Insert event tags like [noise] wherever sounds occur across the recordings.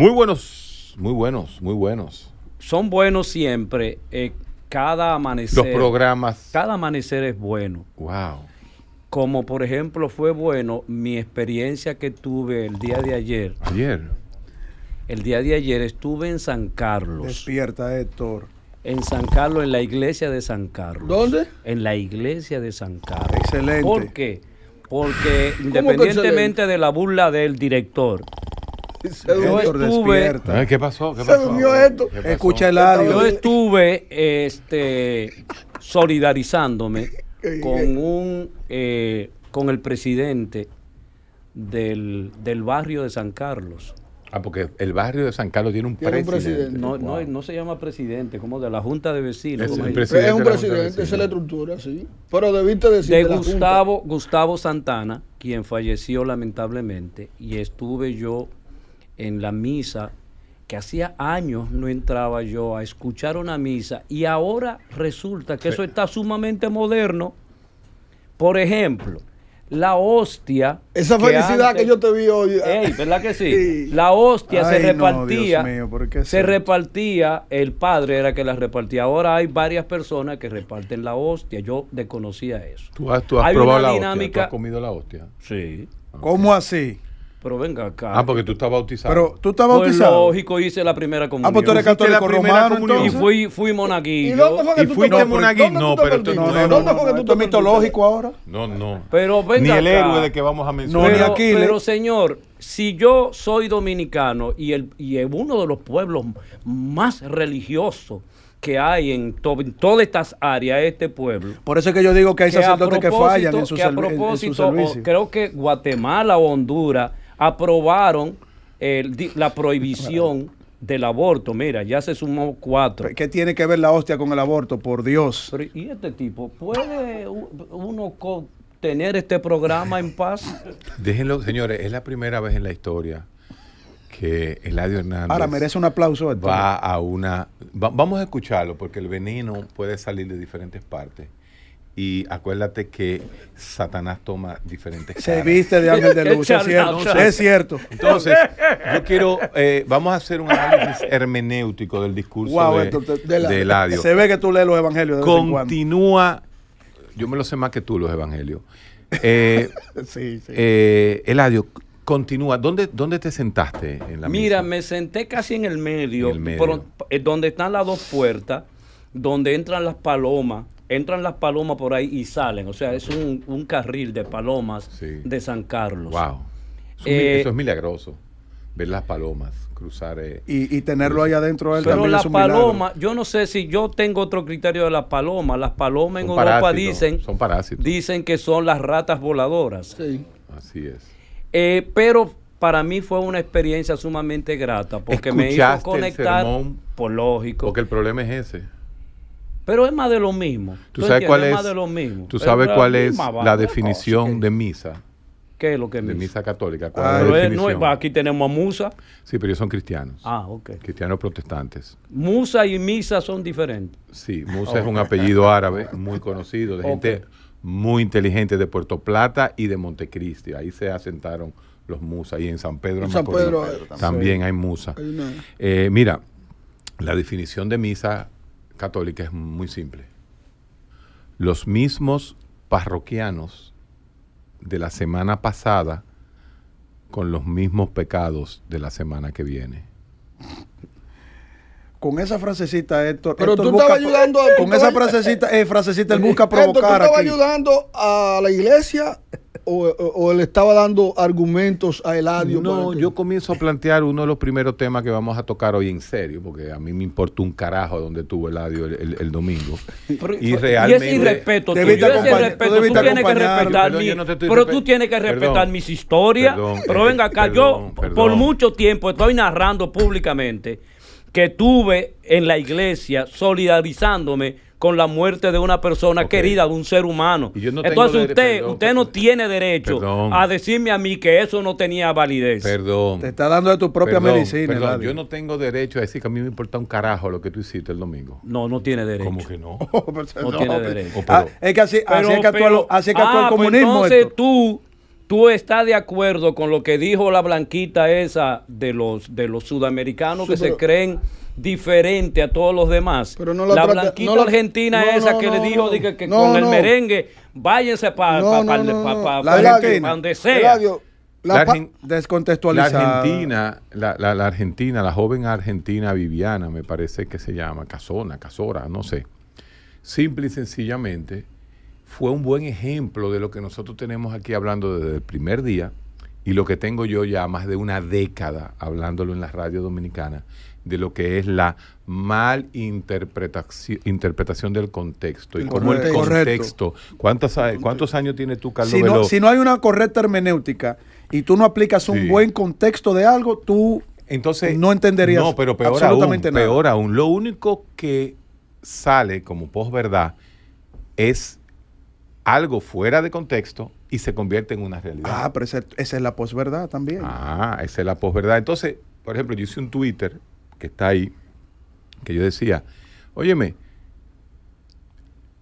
Muy buenos, muy buenos, muy buenos. Son buenos siempre. Eh, cada amanecer. Los programas. Cada amanecer es bueno. Wow. Como por ejemplo fue bueno mi experiencia que tuve el día de ayer. Ayer. El día de ayer estuve en San Carlos. Despierta, Héctor. En San Carlos, en la iglesia de San Carlos. ¿Dónde? En la iglesia de San Carlos. Excelente. ¿Por qué? Porque independientemente de la burla del director, se durmió eh, ¿Qué pasó? durmió Escucha el audio. Yo estuve este, solidarizándome [laughs] con un eh, con el presidente del, barrio de San Carlos. Ah, porque el barrio de San Carlos tiene un, presidente. No, se llama presidente, como de la Junta de Vecinos. Es, un presidente, es la estructura, sí. Pero debiste decir. De, de Gustavo, Gustavo Santana, quien falleció lamentablemente, y estuve yo en la misa, que hacía años no entraba yo a escuchar una misa y ahora resulta que eso está sumamente moderno. Por ejemplo, la hostia. Esa felicidad que yo te vi hoy. ¿verdad que [laughs] sí? La hostia se repartía. se repartía, el padre era que la repartía. Ahora hay varias personas que reparten la hostia. Yo desconocía eso. Tú has, probado la hostia. ¿Tú has comido la hostia. Sí. ¿Cómo así? Pero venga acá. Ah, porque tú estás bautizado. Pero tú estás bautizado. Pues lógico, hice la primera comunión. Ah, pues tú eres católico romano, Y fui, fui monaguillo. ¿Y dónde fue que tú fuiste monaguillo? No, pero tú no, no, ¿Dónde fue que tú eres mitológico ahora? No, no. Pero venga Ni el héroe de que vamos a mencionar. No, ni aquí. Pero señor, si yo soy dominicano y, es uno de los pueblos más religiosos que hay en, todas estas áreas, este pueblo. Por eso es que yo digo que hay sacerdotes que fallan en su, que a propósito, creo que Guatemala o Honduras aprobaron eh, la [laughs] prohibición del aborto. Mira, ya se sumó cuatro. ¿Qué tiene que ver la hostia con el aborto? Por Dios. ¿Y este tipo? ¿Puede uno tener este programa en paz? [laughs] Déjenlo, señores, es la primera vez en la historia que Eladio Hernández. Ahora merece un aplauso. va a una. vamos a escucharlo porque el veneno puede salir de diferentes partes. Y acuérdate que Satanás toma diferentes caras. Se viste de ángel de [laughs] luz, es cierto. Es cierto. Entonces, yo quiero, eh, vamos a hacer un análisis hermenéutico del discurso de, Eladio. Se ve que tú lees los evangelios de Continúa, yo me lo sé más que tú los evangelios. Eh, [laughs] sí, sí. Eh, Eladio, continúa. ¿Dónde, ¿Dónde te sentaste en la Mira, me senté casi en el medio, donde están las dos puertas, donde entran las palomas entran las palomas por ahí y salen. O sea, es un, carril de palomas de San Carlos. Wow. Eh, eso, es milagroso, ver las palomas cruzar. Eh, y, tenerlo allá adentro él Pero las palomas, yo no sé si yo tengo otro criterio de las palomas. Las palomas en Europa dicen, dicen que son las ratas voladoras. Sí. Así es. Eh, pero para mí fue una experiencia sumamente grata porque me hizo conectar, por lógico. Porque el problema es ese pero es más de lo mismo. ¿Tú, sabes cuál es, de lo mismo. ¿Tú sabes cuál es la, definición de misa? ¿Qué es lo que es misa? De misa católica. ¿Cuál ah, aquí tenemos a Musa. Sí, pero ellos son cristianos. Ah, ok. Cristianos protestantes. Musa y Misa son diferentes. Sí, Musa es un apellido árabe muy conocido, de gente muy inteligente de Puerto Plata y de Montecristi. Ahí se asentaron los Musa. Y en San Pedro, también, hay Musa. Eh, mira, la definición de Misa católica es muy simple. Los mismos parroquianos de la semana pasada con los mismos pecados de la semana que viene con esa frasecita, Héctor. Pero tú estabas ayudando. A, con esa frasecita, eh, frasecita, él busca provocar. Héctor, ¿Tú estabas ayudando a la iglesia o, o, le estaba dando argumentos a Eladio? No, yo comienzo a plantear uno de los primeros temas que vamos a tocar hoy en serio, porque a mí me importa un carajo donde tuvo Eladio el, el, el domingo. y realmente. Y es irrespeto. Tú, tienes que respetar mi, Pero tú tienes que respetar mis historias. pero venga acá, yo por mucho tiempo estoy narrando públicamente que tuve en la iglesia solidarizándome con la muerte de una persona querida, de un ser humano. Entonces usted, usted no tiene derecho a decirme a mí que eso no tenía validez. Perdón. Te está dando de tu propia perdón, medicina. Yo no tengo derecho a decir que a mí me importa un carajo lo que tú hiciste el domingo. No, no tiene derecho. ¿Cómo que no? [laughs] no, tiene derecho. Oh, ah, es que así, es que actúa, ah, pues comunismo. entonces tú ¿Tú estás de acuerdo con lo que dijo la blanquita esa de los, de los sudamericanos que se creen diferente a todos los demás? Pero la, blanquita argentina esa que le dijo que, que con el merengue váyanse para donde sea. la, Argentina, la, la, Argentina, la joven argentina Viviana, me parece que se llama, Casona, Casora, no sé. Simple y sencillamente fue un buen ejemplo de lo que nosotros tenemos aquí hablando desde el primer día y lo que tengo yo ya más de una década hablándolo en la radio dominicana, de lo que es la mal interpretación, del contexto y cómo el contexto. ¿Cuántos, cuántos años tiene tú, Carlos? Si no, hay una correcta hermenéutica y tú no aplicas un buen contexto de algo, tú Entonces, no entenderías. No, pero absolutamente peor aún. Lo único que sale como posverdad es algo fuera de contexto y se convierte en una realidad. Ah, pero esa, es la posverdad también. Ah, esa es la posverdad. Entonces, por ejemplo, yo hice un Twitter que está ahí, que yo decía, óyeme,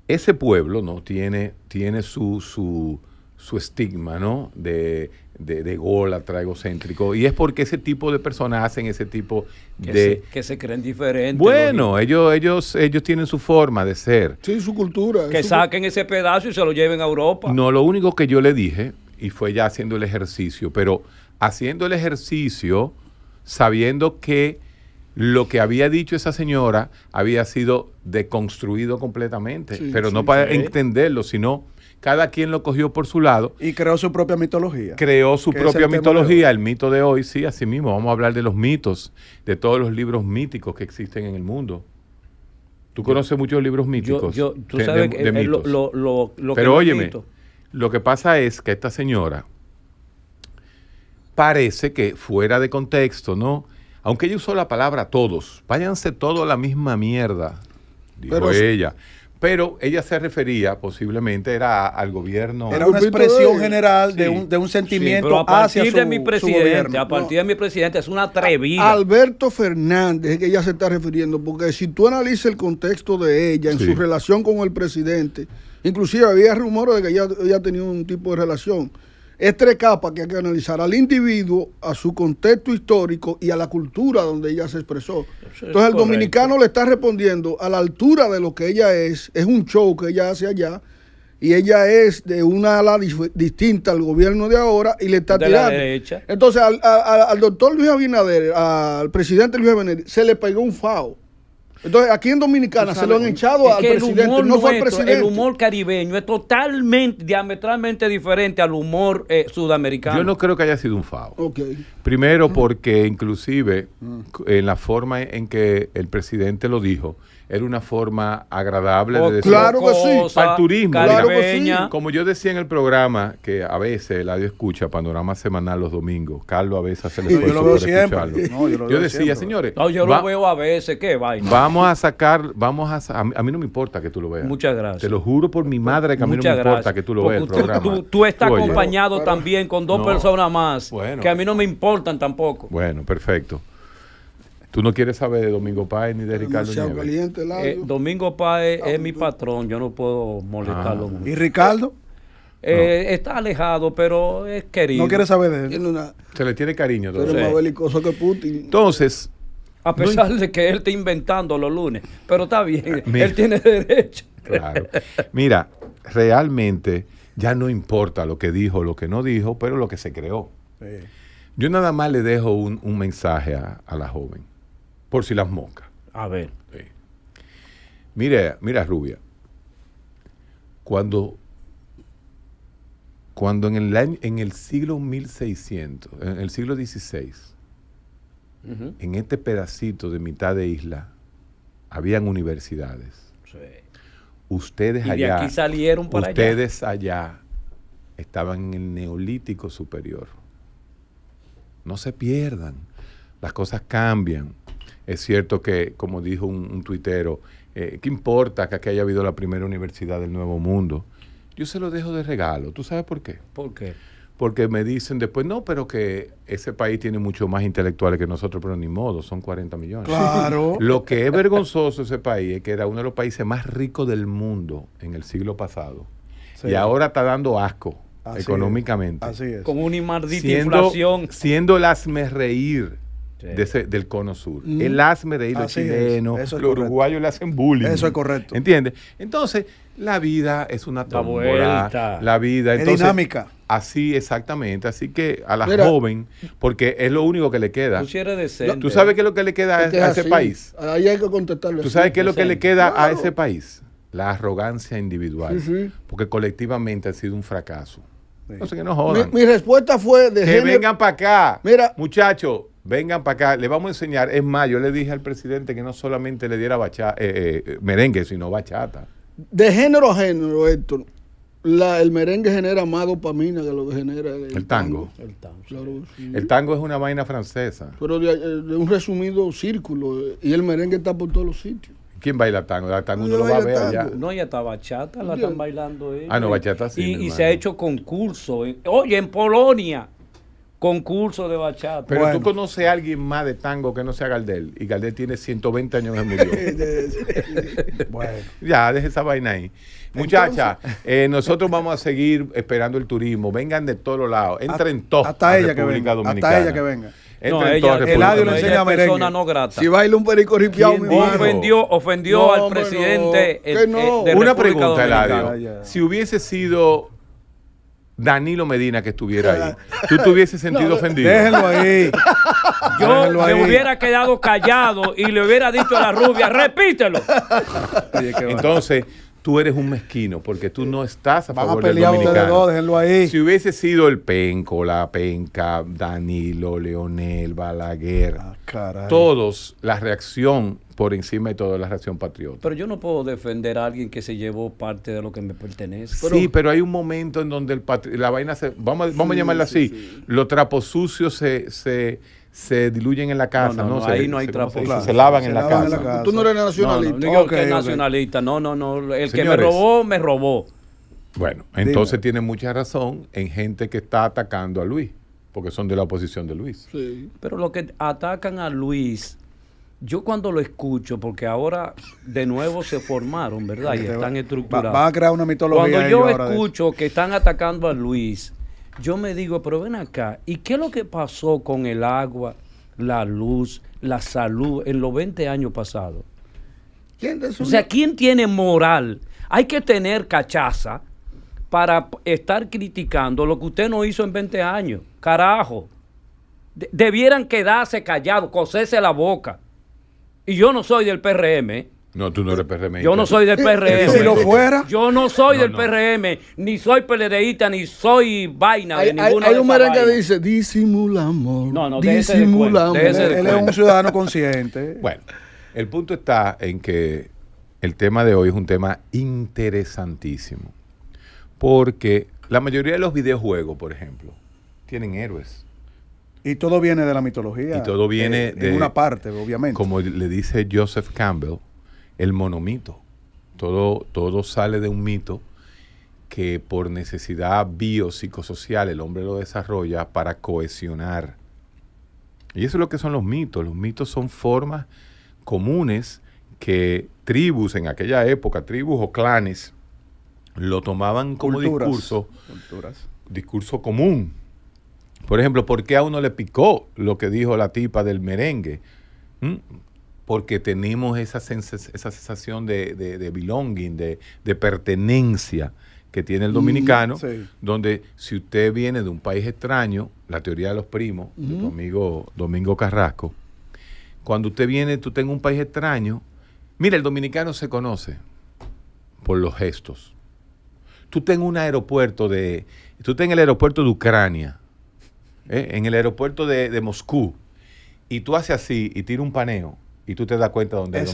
ese pueblo no tiene, tiene su, su estigma, ¿no? De de, gola, traigo céntrico Y es porque ese tipo de personas hacen ese tipo que de... Se, que se creen diferentes. Bueno, ellos, ellos, ellos tienen su forma de ser. Sí, su cultura. Que saquen ese pedazo y se lo lleven a Europa. No, lo único que yo le dije, y fue ya haciendo el ejercicio, pero haciendo el ejercicio, sabiendo que lo que había dicho esa señora había sido deconstruido completamente, pero no para entenderlo, sino cada quien lo cogió por su lado. Y creó su propia mitología. Creó su propia mitología, el mito de hoy, sí, así mismo. Vamos a hablar de los mitos, de todos los libros míticos que existen en el mundo. Tú conoces muchos libros míticos. Yo, yo tú sabes que Lo, Pero que lo que pasa es que esta señora parece que fuera de contexto, ¿no? Aunque ella usó la palabra todos, váyanse todos a la misma mierda, dijo ella. Pero ella se refería posiblemente era al gobierno. Era una expresión general de, un, de un sentimiento a partir de mi presidente, a partir de mi presidente es una atrevida. Alberto Fernández es que ella se está refiriendo porque si tú analizas el contexto de ella en su relación con el presidente, inclusive había rumores de que ella, ella tenido un tipo de relación es tres capas que hay que analizar al individuo, a su contexto histórico y a la cultura donde ella se expresó. Entonces el dominicano le está respondiendo a la altura de lo que ella es, es un show que ella hace allá, y ella es de una ala distinta al gobierno de ahora y le está tirando. derecha. Entonces al, al, doctor Luis Abinader, al presidente Luis Abinader, se le pegó un FAO. Entonces, aquí en Dominicana se lo han echado al presidente, no fue el presidente. El humor caribeño es totalmente, diametralmente diferente al humor eh, sudamericano. Yo no creo que haya sido un FAO. Primero ah. porque inclusive ah. en la forma en que el presidente lo dijo, era una forma agradable de oh, decir claro para el turismo. Claro que sí. Como yo decía en el programa, que a veces el radio escucha Panorama Semanal los domingos. Carlos a veces hace le puede yo lo veo siempre. yo, decía, señores. No, yo lo veo a veces, qué vaina. Vamos a sacar, vamos a, a mí, no me importa que tú lo veas. Muchas gracias. Te lo juro por mi madre que a mí no me importa que tú lo veas. Tú, el programa. Tú, estás acompañado también con dos personas más que a mí no me importan tampoco. Bueno, perfecto. Tú no quieres saber de Domingo Páez ni de Ricardo eh, Domingo Páez ah, es mi patrón, yo no puedo molestarlo. Ah. ¿Y Ricardo? Eh, está alejado, pero es querido. No quiere saber de él. Se le tiene cariño. Pero es más belicoso que Putin. Entonces. A pesar de que él está inventando los lunes. Pero está bien, [laughs] él tiene derecho. Claro. Mira, realmente ya no importa lo que dijo, lo que no dijo, pero lo que se creó. Yo nada más le dejo un, mensaje a la joven. Por si las moscas. A ver. Mira, mira, Rubia. Cuando, cuando en, el en el siglo 1600, en el siglo XVI, en este pedacito de mitad de isla, habían universidades. Sí. Ustedes allá. De aquí salieron para ustedes allá estaban en el neolítico superior. No se pierdan. Las cosas cambian. Es cierto que, como dijo un, tuitero, eh, ¿qué importa que aquí haya habido la primera universidad del Nuevo Mundo? Yo se lo dejo de regalo. ¿Tú sabes por qué? ¿Por qué? Porque me dicen después, no, pero que ese país tiene mucho más intelectuales que nosotros, pero ni modo, son 40 millones. Claro. [laughs] lo que es vergonzoso ese país es que era uno de los países más ricos del mundo en el siglo pasado. Y ahora está dando asco económicamente. así es. Con una maldita siendo, inflación. Siendo el me reír del cono sur. Mm. El asme de ahí, los chilenos, los uruguayos le hacen bullying. Eso es correcto. ¿Entiendes? Entonces, la vida es una tómbola. La, vida es dinámica. Así, exactamente. Así que a la joven, porque es lo único que le queda. Tú, sabes qué es lo que le queda a, ese país? Ahí hay que ¿Tú sabes qué es lo que le queda a ese país? La arrogancia individual. Porque colectivamente ha sido un fracaso. No sé que no Mi, respuesta fue Que vengan para acá. Mira. Muchachos vengan para acá, le vamos a enseñar. Es más, yo le dije al presidente que no solamente le diera bachata, eh, eh, merengue, sino bachata. De género a género, Héctor, el merengue genera más dopamina que lo que genera el, tango. El, tango el tango es una vaina francesa. Pero de, eh, un resumido círculo, y el merengue está por todos los sitios. ¿Quién baila tango? tango va a ver No, ya está bachata, la están bailando ellos. Ah, no, bachata sí. y se ha hecho concurso. Oye, en Polonia concurso de bachata. Pero tú conoces a alguien más de tango que no sea Gardel. Y Gardel tiene 120 años de murió. [laughs] bueno. Ya, deje esa vaina ahí. Muchacha, eh, nosotros vamos a seguir esperando el turismo. Vengan de todos lados. Entren todos. Hasta, ella que venga. Dominicana. Hasta ella que venga. Entren no, ella, el audio le enseña persona no grata. Si baila un perico ripiado, mi Ofendió, ofendió al presidente. No, eh, Una pregunta, Eladio. Si hubiese sido Danilo Medina que estuviera ahí, [laughs] tú te hubieses sentido ofendido. ahí. Yo me hubiera quedado callado y le hubiera dicho a la rubia, repítelo. Entonces, tú eres un mezquino porque tú no estás a Van favor a pelear del déjenlo ahí. Si hubiese sido el Penco, la Penca, Danilo, Leonel, Balaguer, ah, todos, la reacción por encima de toda la reacción patriota. Pero yo no puedo defender a alguien que se llevó parte de lo que me pertenece. sí, pero hay un momento en donde el la vaina se, vamos, a, vamos a llamarla así, lo traposucio los trapos sucios se, se se diluyen en la casa. No, se, ahí hay Se, lavan, en, la casa. Tú no eres nacionalista. No, no, no nacionalista. No, no, no. El que me robó, me robó. Bueno, entonces tiene mucha razón en gente que está atacando a Luis, porque son de la oposición de Luis. Sí. Pero lo que atacan a Luis, yo cuando lo escucho, porque ahora de nuevo se formaron, ¿verdad? Y están estructurados. Va, a crear una mitología. Cuando yo escucho que están atacando a Luis, yo me digo, pero ven acá, ¿y qué es lo que pasó con el agua, la luz, la salud en los 20 años pasados? O sea, ¿quién tiene moral? Hay que tener cachaza para estar criticando lo que usted no hizo en 20 años. Carajo. debieran quedarse callados, coserse la boca. Y yo no soy del PRM. ¿eh? No, tú no eres PRM. Yo no soy del eh, PRM. Eh, si lo fuera. Yo no soy del PRM, ni soy peledeíta, ni soy vaina hay, de ninguna un merengue que dice, disimulamos, No, no, Él es un ciudadano consciente. [laughs] Bueno, el punto está en que el tema de hoy es un tema interesantísimo. Porque la mayoría de los videojuegos, por ejemplo, tienen héroes. Y todo viene de la mitología. Y todo viene de, eh, de una parte, obviamente. Como le dice Joseph Campbell, el monomito. Todo, todo sale de un mito que por necesidad biopsicosocial el hombre lo desarrolla para cohesionar. Y eso es lo que son los mitos. Los mitos son formas comunes que tribus en aquella época, tribus o clanes, lo tomaban como discurso, discurso común. Por ejemplo, ¿por qué a uno le picó lo que dijo la tipa del merengue? ¿Mm? porque tenemos esa, sensación de, de, de belonging, de, pertenencia que tiene el mm, dominicano, donde si usted viene de un país extraño, la teoría de los primos, tu amigo Domingo Carrasco, cuando usted viene, tú tengas un país extraño, mira, el dominicano se conoce por los gestos. Tú tengo un aeropuerto de, tú en el aeropuerto de Ucrania, ¿eh? en el aeropuerto de, de Moscú, y tú haces así y tira un paneo, y tú te das cuenta donde hay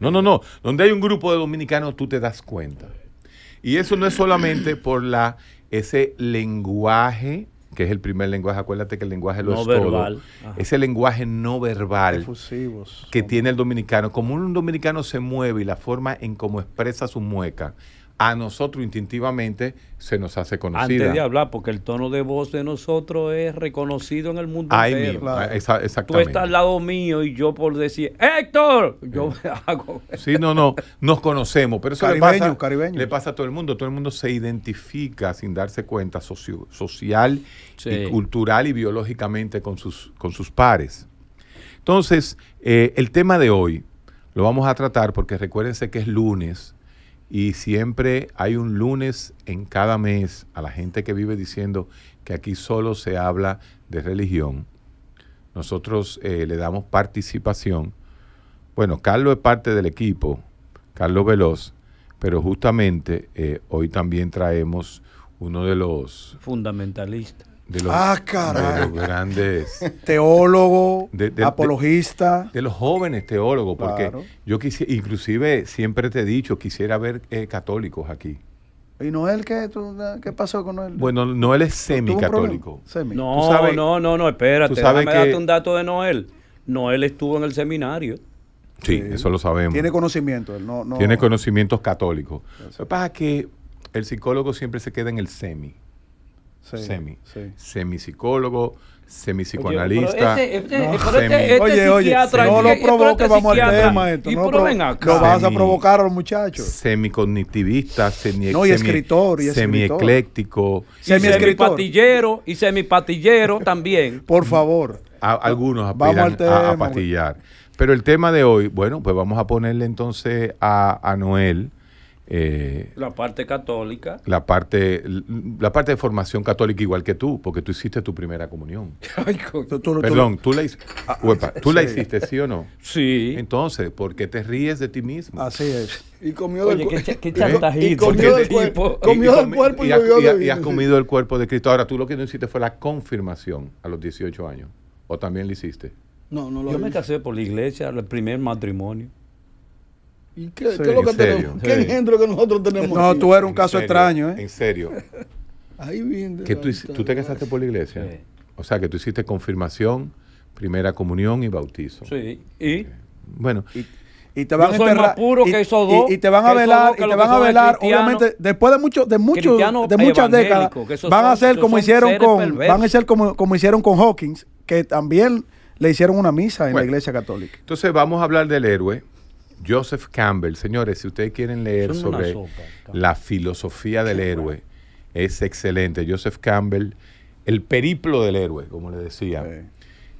No, no, no. Donde hay un grupo de dominicanos, tú te das cuenta. Y eso no es solamente por la, ese lenguaje, que es el primer lenguaje, acuérdate que el lenguaje lo es verbal. todo. Ese lenguaje no verbal que tiene el dominicano. Como un dominicano se mueve y la forma en cómo expresa su mueca, a nosotros instintivamente se nos hace conocida. Antes de hablar, porque el tono de voz de nosotros es reconocido en el mundo Ahí eh, Tú estás al lado mío y yo por decir, ¡Héctor! Yo me hago... Sí, no, no, nos conocemos, pero eso le, pasa, a todo el mundo. Todo el mundo se identifica sin darse cuenta social y cultural y biológicamente con sus, con sus pares. Entonces, eh, el tema de hoy lo vamos a tratar porque recuérdense que es lunes, y siempre hay un lunes en cada mes a la gente que vive diciendo que aquí solo se habla de religión. Nosotros eh, le damos participación. Bueno, Carlos es parte del equipo, Carlos Veloz, pero justamente eh, hoy también traemos uno de los... Fundamentalistas de los, ah, grandes [laughs] teólogos, de, de, apologista, de, los jóvenes teólogos, porque yo quisiera, inclusive siempre te he dicho, quisiera ver eh, católicos aquí. ¿Y Noel qué? Eh, qué pasó con Noel? Bueno, Noel es semicatólico. Semi. No, no, no, no, espérate, tú sabes déjame que... darte un dato de Noel. Noel estuvo en el seminario. Sí, eso lo sabemos. Tiene conocimiento, él no, Tiene conocimientos católicos. Lo que pasa que el psicólogo siempre se queda en el semi semi. psicólogo, Semipsicólogo, Oye, este, este, este, oye, no lo provoque, vamos al tema. no lo, vas a provocar a los muchachos. Semicognitivista, semi, no, y escritor, y semi patillero y semipatillero [laughs] también. Por favor. algunos a, a, Pero el tema de hoy, bueno, pues vamos a ponerle entonces a, a Noel eh, la parte católica. La parte, la parte de formación católica igual que tú, porque tú hiciste tu primera comunión. [laughs] Perdón, tú, la, ah, ah, hiciste, ¿sí o no? Sí. Entonces, ¿por qué te ríes de ti mismo? Así es. Y comió el del, [laughs] ¿Eh? comió cuerpo. y, has comido el cuerpo de Cristo. Ahora, tú lo que no hiciste fue la confirmación a los 18 años. ¿O también lo hiciste? No, no lo Yo me casé por la iglesia, el primer matrimonio qué, que engendro que nosotros tenemos? No, tú eres un caso extraño, ¿eh? En serio. Ahí viene. tú, te casaste por la iglesia. O sea, que tú hiciste confirmación, primera comunión y bautizo. Sí. ¿Y? Bueno. ¿Y? te van a te van a velar y te van a velar obviamente después de muchos de muchos de muchas décadas van a ser como hicieron con van a hacer como, hicieron con Hawkins que también le hicieron una misa en la Iglesia Católica entonces vamos a hablar del héroe Joseph Campbell, señores, si ustedes quieren leer sobre la filosofía del héroe, es excelente. Joseph Campbell, el periplo del héroe, como le decía.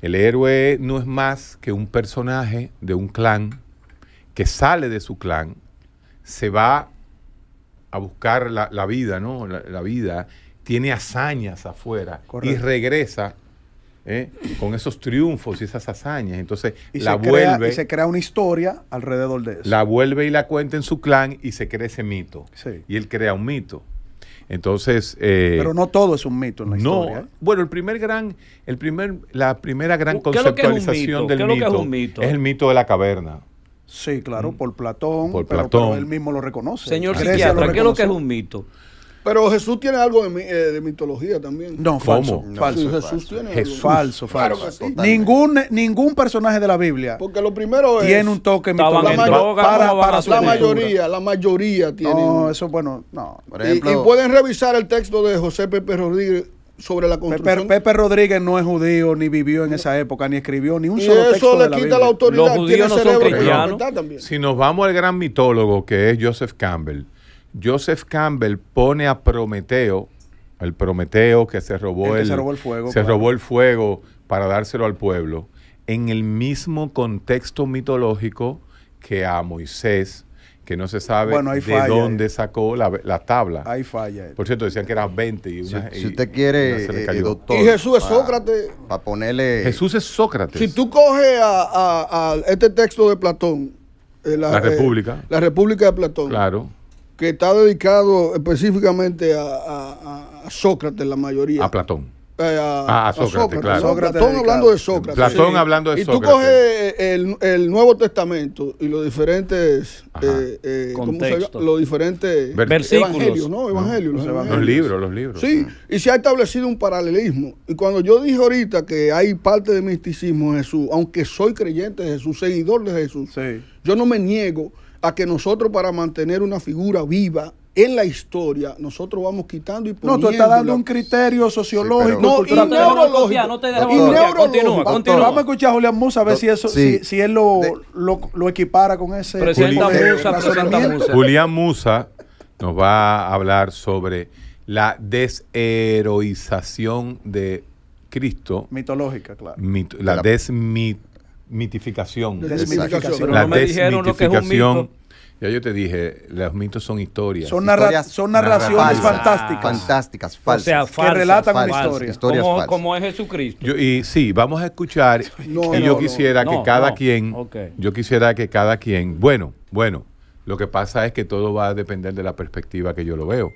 El héroe no es más que un personaje de un clan que sale de su clan, se va a buscar la, vida, ¿no? La, vida, tiene hazañas afuera y regresa ¿eh? con esos triunfos y esas hazañas. Entonces la vuelve. y se crea una historia alrededor de eso. La vuelve y la cuenta en su clan y se crea ese mito. Y él crea un mito. Entonces. Eh, pero no todo es un mito en la historia. ¿eh? Bueno, el primer gran, el primer, la primera gran conceptualización del mito es el mito de la caverna. Sí, claro, mm. por Platón. Por Platón. Pero, él mismo lo reconoce. Señor psiquiatra, ¿qué es lo que es un mito? Pero Jesús tiene algo de, eh, mitología también. No, falso. falso, Jesús tiene falso, falso. ningún, ningún personaje de la Biblia. Porque lo primero es tiene un toque mitológico. La, droga, para, para la mayoría, la mayoría tiene. No, eso bueno, no. y, pueden revisar el texto de José Pepe Rodríguez sobre la construcción. Pepe, Rodríguez no es judío, ni vivió en esa época, ni escribió ni un solo eso Eso le quita la autoridad. Los judíos no son cristianos. Si nos vamos al gran mitólogo que es Joseph Campbell, Joseph Campbell pone a Prometeo, el Prometeo que se robó, el, fuego. para dárselo al pueblo, en el mismo contexto mitológico que a Moisés, que no se sabe de dónde sacó la, tabla. Ahí falla. Por cierto, decían que eran 20. Y una, si, si, usted quiere, eh, doctor. Y Jesús es Sócrates. Para ponerle. Jesús es Sócrates. Si tú coges a, este texto de Platón, eh, la, la eh, República. la República de Platón. Claro que está dedicado específicamente a, Sócrates, la mayoría. A Platón. Eh, ah, a, Sócrates, claro. Platón hablando de Sócrates. Platón hablando de Sócrates. Y tú coges el, el, Nuevo Testamento y los diferentes eh, eh, ¿cómo se los diferentes versículos, evangelios, ¿no? Evangelios, no, los, libros, los libros. Sí, y se ha establecido un paralelismo. Y cuando yo dije ahorita que hay parte de misticismo en Jesús, aunque soy creyente de Jesús, seguidor de Jesús, yo no me niego a que nosotros para mantener una figura viva en la historia, nosotros vamos quitando y poniendo. No, tú estás dando un criterio sociológico, no, y neurológico. No te y Continúa, continúa. Vamos a escuchar a Julián Musa a ver si eso, si, si, él lo, lo, equipara con ese. Presenta Musa, presenta Musa. Julián Musa nos va a hablar sobre la desheroización de Cristo. Mitológica, claro. la, la Mitificación. Desmitificación. desmitificación. Ya yo te dije, los mitos son historias. Son, narraciones fantásticas. Fantásticas, falsas. O que relatan una historia. Historias como, es Jesucristo. y sí, vamos a escuchar. y [laughs] yo quisiera que cada quien. Yo quisiera que cada quien. Bueno, bueno. Lo que pasa es que todo va a depender de la perspectiva que yo lo veo.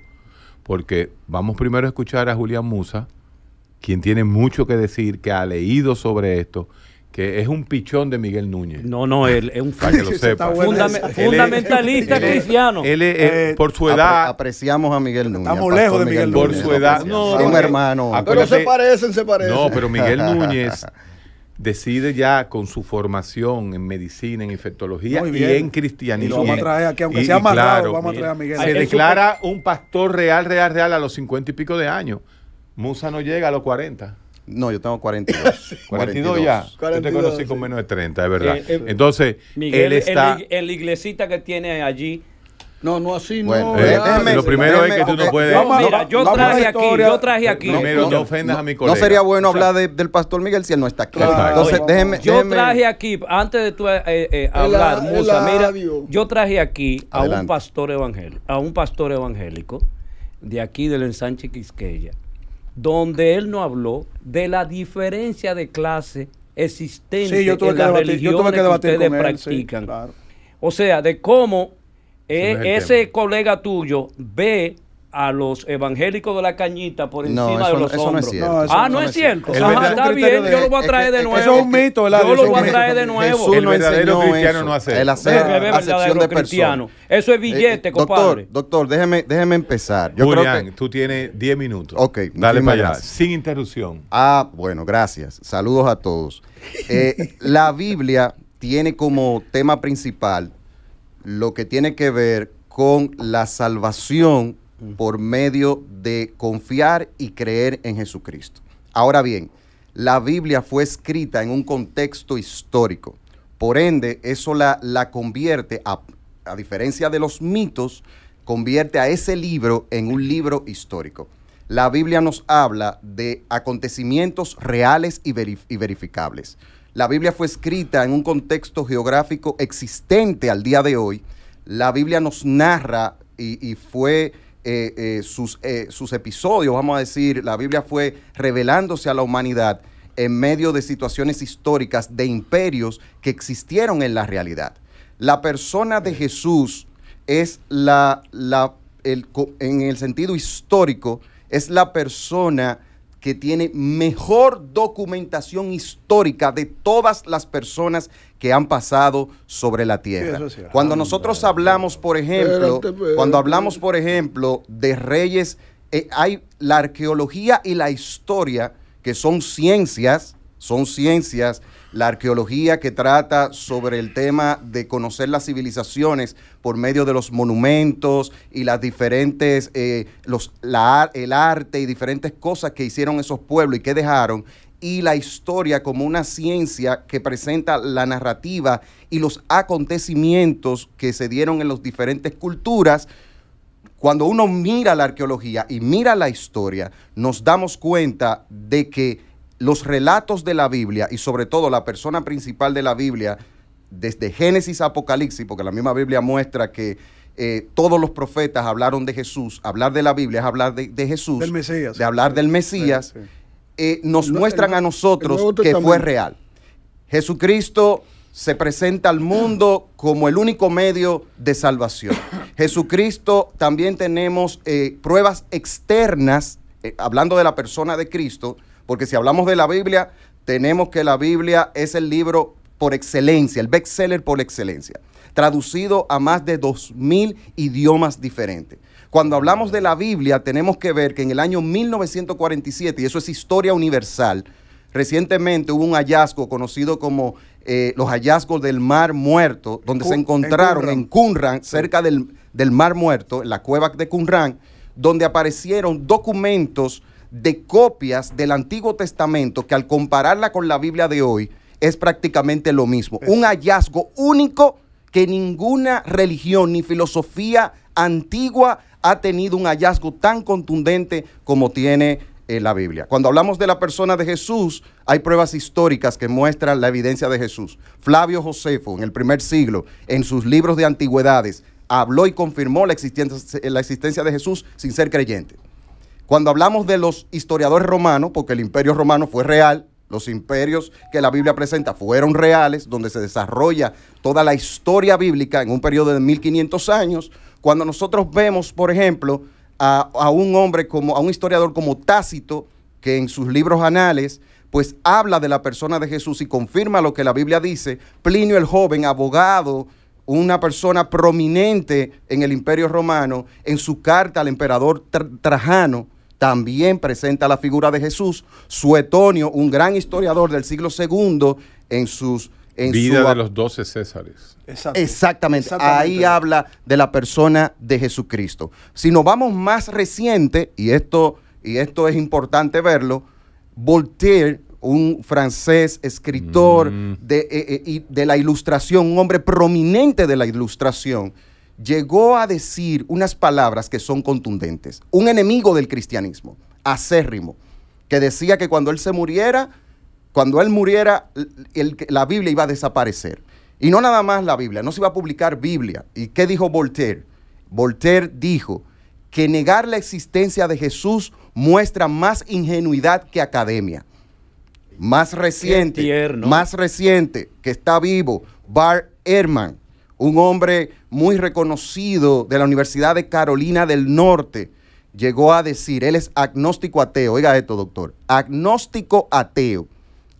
Porque vamos primero a escuchar a Julián Musa, quien tiene mucho que decir, que ha leído sobre esto que es un pichón de Miguel Núñez. No, no, él es un fundamentalista cristiano. Él es, por su edad. apreciamos a Miguel Núñez. Estamos lejos de Miguel Núñez. Por su edad. No, un hermano. Pero se parecen, se parecen. No, pero Miguel [laughs] Núñez decide ya con su formación en medicina, en infectología y en cristianismo. Y vamos a traer aquí, aunque sea más claro, vamos a traer a Miguel. Se declara un pastor real, real, real a los cincuenta y pico de años. Musa no llega a los cuarenta. No, yo tengo 42. 42, [laughs] ya. yo te conocí con menos de 30, es verdad. Eh, eh, Entonces, el él está. En, iglesita que tiene allí. No, no así, no. Eh, lo primero es que tú no puedes. mira, yo traje aquí, yo traje aquí. No, no, ofendas a mi colega. No sería bueno hablar del pastor Miguel si él no está aquí. Entonces, déjeme, Yo traje aquí, antes de tú hablar, Musa, mira, yo traje aquí a un pastor evangélico, a un pastor evangélico de aquí del ensanche Quisqueya donde él no habló de la diferencia de clase existente en que las que, ustedes practican. O sea, de cómo ese eh, colega tuyo ve a los evangélicos de la cañita por encima de los eso hombros. ah, no, es cierto. está bien, yo lo voy a traer de nuevo. Eso es un mito, ¿verdad? Yo lo voy a traer de nuevo. Jesús el verdadero cristiano eso. no hace el hacer el verdadero de cristiano. Eso es eh, eh, billete, compadre. Doctor, déjeme, déjeme empezar. Yo Julián, creo que... tú tienes 10 minutos. Ok, dale para allá, sin interrupción. Ah, bueno, gracias. Saludos a todos. Eh, [laughs] la Biblia tiene como tema principal lo que tiene que ver con la salvación por medio de confiar y creer en Jesucristo. Ahora bien, la Biblia fue escrita en un contexto histórico. Por ende, eso la, la convierte, a, diferencia de los mitos, convierte a ese libro en un libro histórico. La Biblia nos habla de acontecimientos reales y, verificables. La Biblia fue escrita en un contexto geográfico existente al día de hoy. La Biblia nos narra y, y fue eh, eh, eh, sus, episodios, vamos a decir, la Biblia fue revelándose a la humanidad en medio de situaciones históricas de imperios que existieron en la realidad. La persona de Jesús es la, la el, en el sentido histórico, es la persona que tiene mejor documentación histórica de todas las personas que han pasado sobre la tierra. Cuando nosotros hablamos, por ejemplo, cuando hablamos, por ejemplo, de reyes, eh, hay la arqueología y la historia, que son ciencias, son ciencias la arqueología que trata sobre el tema de conocer las civilizaciones por medio de los monumentos y las diferentes, eh, los, el arte y diferentes cosas que hicieron esos pueblos y que dejaron, y la historia como una ciencia que presenta la narrativa y los acontecimientos que se dieron en las diferentes culturas. Cuando uno mira la arqueología y mira la historia, nos damos cuenta de que los relatos de la Biblia y sobre todo la persona principal de la Biblia, desde Génesis a Apocalipsis, porque la misma Biblia muestra que eh, todos los profetas hablaron de Jesús, hablar de la Biblia es hablar de, Jesús, Mesías. de hablar del Mesías, eh, nos muestran a nosotros que fue real. Jesucristo se presenta al mundo como el único medio de salvación. [coughs] Jesucristo también tenemos eh, pruebas externas, hablando de la persona de Cristo, porque si hablamos de la Biblia, tenemos que la Biblia es el libro por excelencia, el bestseller por excelencia, traducido a más de 2.000 idiomas diferentes. Cuando hablamos de la Biblia, tenemos que ver que en el año 1947, y eso es historia universal, recientemente hubo un hallazgo conocido como eh, los hallazgos del Mar Muerto, donde se encontraron en Qumran, cerca del, del, Mar Muerto, en la cueva de Qumran, donde aparecieron documentos de copias del Antiguo Testamento que al compararla con la Biblia de hoy es prácticamente lo mismo. Un hallazgo único que ninguna religión ni filosofía antigua ha tenido un hallazgo tan contundente como tiene eh, la Biblia. Cuando hablamos de la persona de Jesús, hay pruebas históricas que muestran la evidencia de Jesús. Flavio Josefo, en el primer siglo, en sus libros de antigüedades, habló y confirmó la existencia, la existencia de Jesús sin ser creyente. Cuando hablamos de los historiadores romanos, porque el imperio romano fue real, los imperios que la Biblia presenta fueron reales, donde se desarrolla toda la historia bíblica en un periodo de 1500 años, cuando nosotros vemos, por ejemplo, a, a un hombre como, a un historiador como Tácito, que en sus libros anales pues habla de la persona de Jesús y confirma lo que la Biblia dice. Plinio el joven, abogado, una persona prominente en el imperio romano, en su carta al emperador Trajano, también presenta la figura de Jesús. Suetonio, un gran historiador del siglo II, en sus... Vida de los doce Césares. exactamente, ahí habla de la persona de Jesucristo. Si nos vamos más reciente, y esto, y esto es importante verlo, Voltaire, un francés escritor mm. de, eh, eh, de la ilustración, un hombre prominente de la ilustración, llegó a decir unas palabras que son contundentes. Un enemigo del cristianismo, acérrimo, que decía que cuando él se muriera, cuando él muriera, la Biblia iba a desaparecer. Y no nada más la Biblia, no se iba a publicar Biblia. ¿Y qué dijo Voltaire? Voltaire dijo que negar la existencia de Jesús muestra más ingenuidad que academia. Más reciente, más reciente, que está vivo, Bar Ehrman, un hombre muy reconocido de la Universidad de Carolina del Norte, llegó a decir, él es agnóstico ateo, oiga esto doctor, agnóstico ateo,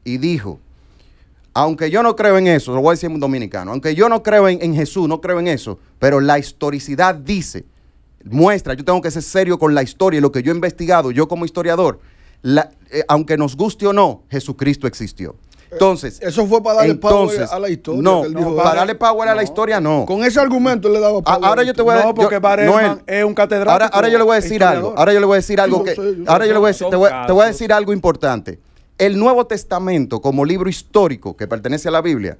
y dijo, aunque yo no creo en eso, lo voy a decir en un dominicano, aunque yo no creo en, Jesús, no creo en eso, pero la historicidad dice, muestra, yo tengo que ser serio con la historia y lo que yo he investigado, yo como historiador, eh, aunque nos guste o no, Jesucristo existió. Entonces. Eso fue para darle power a la historia. No, para darle power a la historia, no. Con ese argumento le daba power. Ahora yo te voy a No, porque es un catedrático. Ahora, yo le voy a decir algo. Ahora yo le voy a decir algo que. Ahora yo le voy a decir, te voy, voy a decir algo importante. El Nuevo Testamento, como libro histórico que pertenece a la Biblia,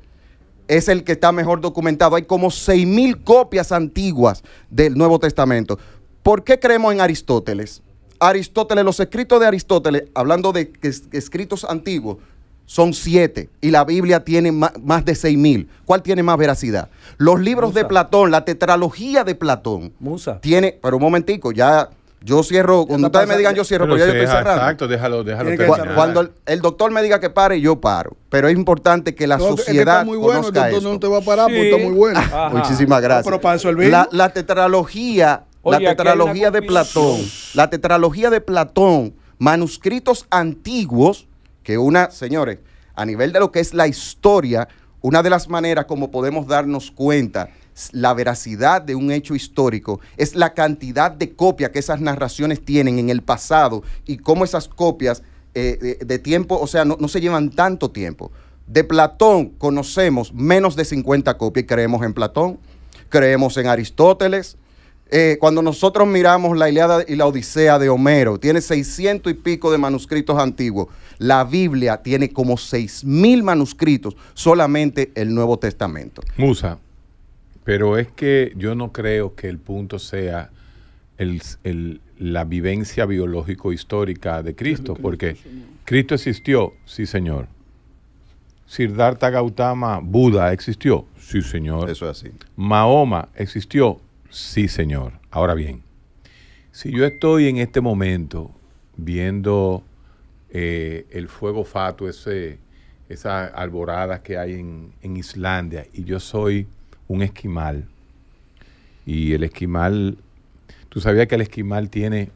es el que está mejor documentado. Hay como 6.000 copias antiguas del Nuevo Testamento. ¿Por qué creemos en Aristóteles? Aristóteles, los escritos de Aristóteles, hablando de escritos antiguos, son siete y la Biblia tiene más de seis mil. ¿Cuál tiene más veracidad? Los libros de Platón, la tetralogía de Platón. Musa. Tiene, pero un momentico, ya yo cierro. Cuando ustedes me digan yo cierro, pero, ya yo estoy cerrando. Exacto, déjalo, déjalo. Cuando el, doctor me diga que pare, yo paro. Pero es importante que la sociedad. está muy bueno, conozca el no te va a parar porque está muy bueno. Muchísimas gracias. la, tetralogía, la tetralogía de Platón, la tetralogía de Platón, manuscritos antiguos que una, señores, a nivel de lo que es la historia, una de las maneras como podemos darnos cuenta la veracidad de un hecho histórico es la cantidad de copias que esas narraciones tienen en el pasado y cómo esas copias eh, de, tiempo, o sea, no, no se llevan tanto tiempo. De Platón conocemos menos de 50 copias creemos en Platón, creemos en Aristóteles, eh, cuando nosotros miramos la Ilíada y la Odisea de Homero, tiene seiscientos y pico de manuscritos antiguos. La Biblia tiene como seis mil manuscritos, solamente el Nuevo Testamento. Musa, pero es que yo no creo que el punto sea la vivencia biológico-histórica de Cristo, porque Cristo existió, sí señor. Siddhartha Gautama, Buda, existió, sí señor. Eso es así. Mahoma existió, Sí, Señor. Ahora bien, si yo estoy en este momento viendo eh, el fuego fatuo, ese, esas alboradas que hay en, Islandia, y yo soy un esquimal, y el esquimal, tú sabías que el esquimal tiene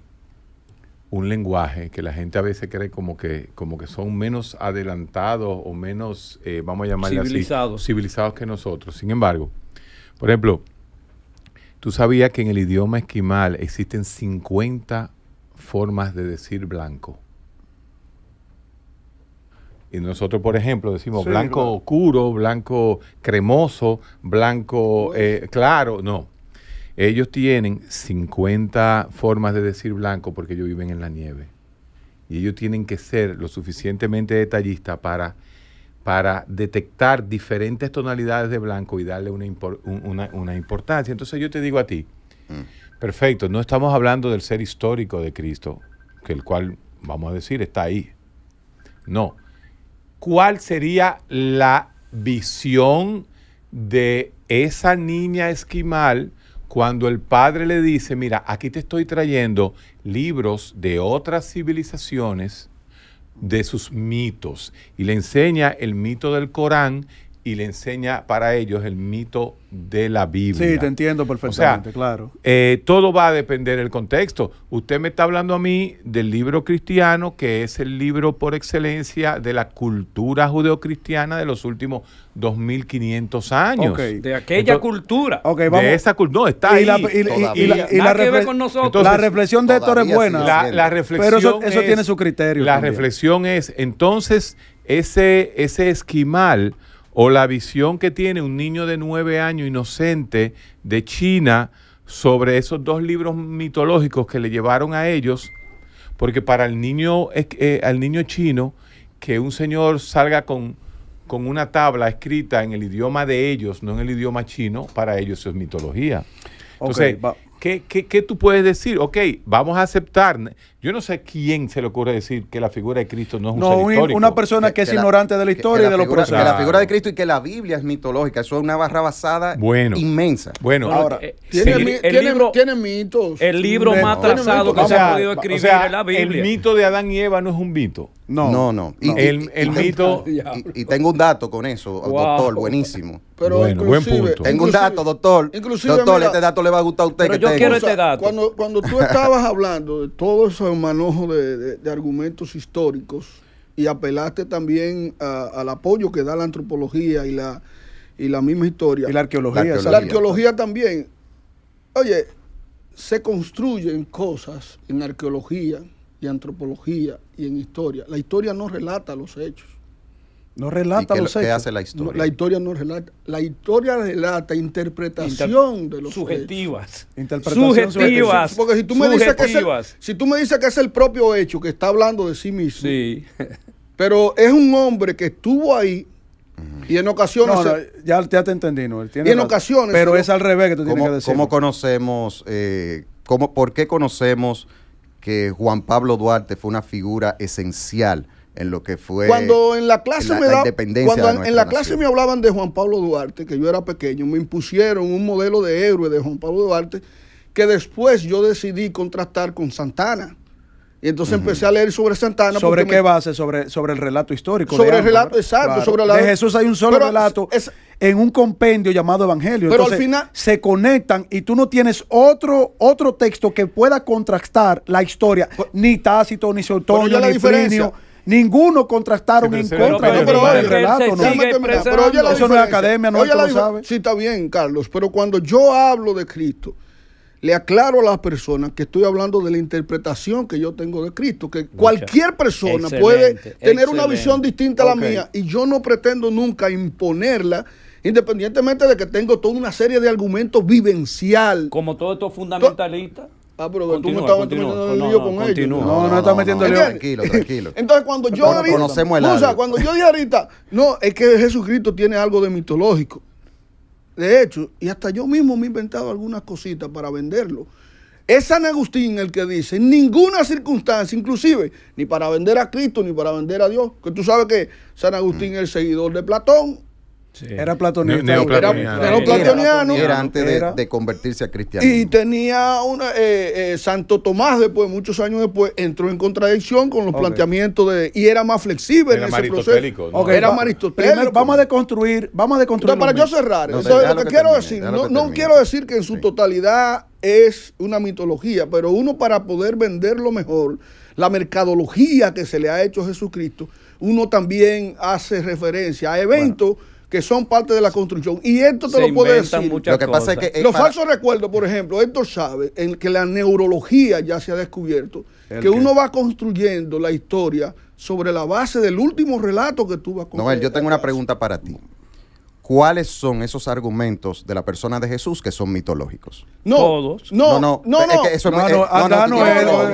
un lenguaje que la gente a veces cree como que, como que son menos adelantados o menos, eh, vamos a llamarle civilizados que nosotros. Sin embargo, por ejemplo, Tú sabías que en el idioma esquimal existen 50 formas de decir blanco. Y nosotros, por ejemplo, decimos blanco oscuro, blanco cremoso, blanco eh, claro. No. Ellos tienen 50 formas de decir blanco porque ellos viven en la nieve. Y ellos tienen que ser lo suficientemente detallistas para para detectar diferentes tonalidades de blanco y darle una, importancia. Entonces yo te digo a ti, mm. perfecto, no estamos hablando del ser histórico de Cristo, que el cual, vamos a decir, está ahí. No. ¿Cuál sería la visión de esa niña esquimal cuando el padre le dice, mira, aquí te estoy trayendo libros de otras civilizaciones de sus mitos y le enseña el mito del Corán y le enseña para ellos el mito de la Biblia. Sí, te entiendo perfectamente, claro. Eh, todo va a depender del contexto. Usted me está hablando a mí del libro cristiano, que es el libro por excelencia de la cultura judeocristiana de los últimos 2500 años. De aquella cultura. De esa cultura. No, está ahí. La, y, la, reflexión de Héctor es buena. La, la, reflexión Pero eso, tiene su criterio. La reflexión es, entonces, ese, ese esquimal o la visión que tiene un niño de nueve años inocente de China sobre esos dos libros mitológicos que le llevaron a ellos, porque para el niño, eh, niño chino, que un señor salga con, con una tabla escrita en el idioma de ellos, no en el idioma chino, para ellos eso es mitología. Entonces, ¿Qué, ¿Qué, qué, tú puedes decir? Ok, vamos a aceptar. Yo no sé quién se le ocurre decir que la figura de Cristo no es un no, una persona que, es ignorante de la historia y de los procesos. Que la figura de Cristo y que la Biblia es mitológica. Eso es una barra basada inmensa. Bueno, ahora, eh, ¿tiene, mitos. El libro más trazado que se ha podido escribir o la Biblia. El mito de Adán y Eva no es un mito. No, no, Y, el, mito. [laughs] Y, tengo un dato con eso, doctor, buenísimo. Pero buen punto. Tengo un dato, doctor. doctor, este dato le va a gustar a usted. Pero yo quiero este dato. Cuando, cuando tú estabas hablando de todo ese manojo de, de, argumentos históricos y apelaste también al apoyo que da la antropología y la, y la misma historia. Y la arqueología. La arqueología, la arqueología también. Oye, se construyen cosas en arqueología y antropología y en historia. La historia no relata los hechos. No relata los hechos. ¿Qué hace la historia? la historia no relata. La historia relata interpretación de los hechos. Interpretación Porque si tú, me dices que es el, si tú me dices que es el propio hecho que está hablando de sí mismo. Sí. pero es un hombre que estuvo ahí y en ocasiones. No, ya, te entendí, ¿no? y en ocasiones. Pero es al revés que tú tienes que decir. ¿Cómo conocemos, eh, por qué conocemos que Juan Pablo Duarte fue una figura esencial en lo que fue cuando en la clase me cuando en, la clase me hablaban de Juan Pablo Duarte que yo era pequeño me impusieron un modelo de héroe de Juan Pablo Duarte que después yo decidí contrastar con Santana y entonces empecé a leer sobre Santana. ¿Sobre qué base? Sobre, sobre el relato histórico. Sobre el relato, exacto. Sobre De Jesús hay un solo relato en un compendio llamado Evangelio. Pero al final. Se conectan y tú no tienes otro, otro texto que pueda contrastar la historia. ni Tácito, ni Seutonio, ni Frinio Ninguno contrastaron en contra del relato. Pero Eso no es academia, no lo Sí, está bien, Carlos. Pero cuando yo hablo de Cristo le aclaro a las personas que estoy hablando de la interpretación que yo tengo de Cristo, que cualquier persona puede tener una visión distinta a la mía y yo no pretendo nunca imponerla. Independientemente de que tengo toda una serie de argumentos vivencial. Como todo esto fundamentalista. Ah, pero tú me estás metiendo el lío con ellos. No, no, no, estás metiendo el lío. Tranquilo, tranquilo. [laughs] Entonces, cuando yo ahorita. cuando yo dije ahorita, no, es que Jesucristo tiene algo de mitológico. De hecho, y hasta yo mismo me he inventado algunas cositas para venderlo. Es San Agustín el que dice, en ninguna circunstancia, inclusive ni para vender a Cristo ni para vender a Dios, que tú sabes que San Agustín mm. es el seguidor de Platón, era platoniano. Era, antes de, convertirse a cristiano. Y tenía una, eh, eh, Santo Tomás, después, muchos años después, entró en contradicción con los planteamientos de. Y era más flexible en ese proceso. Era maristotélico. vamos a deconstruir. Vamos a deconstruir. para yo cerrar, no, lo, que, quiero decir, no, quiero decir que en su totalidad es una mitología, pero uno para poder venderlo mejor, la mercadología que se le ha hecho a Jesucristo, uno también hace referencia a eventos que son parte de la construcción. Y esto te lo puede decir. Lo que pasa es que eh, Los falsos recuerdos, por ejemplo, esto sabe en que la neurología ya se ha descubierto, que uno va construyendo la historia sobre la base del último relato que tú vas construyendo. Noel, yo tengo una pregunta para ti. ¿Cuáles son esos argumentos de la persona de Jesús que son mitológicos? No, todos. No, no, no. Es que eh,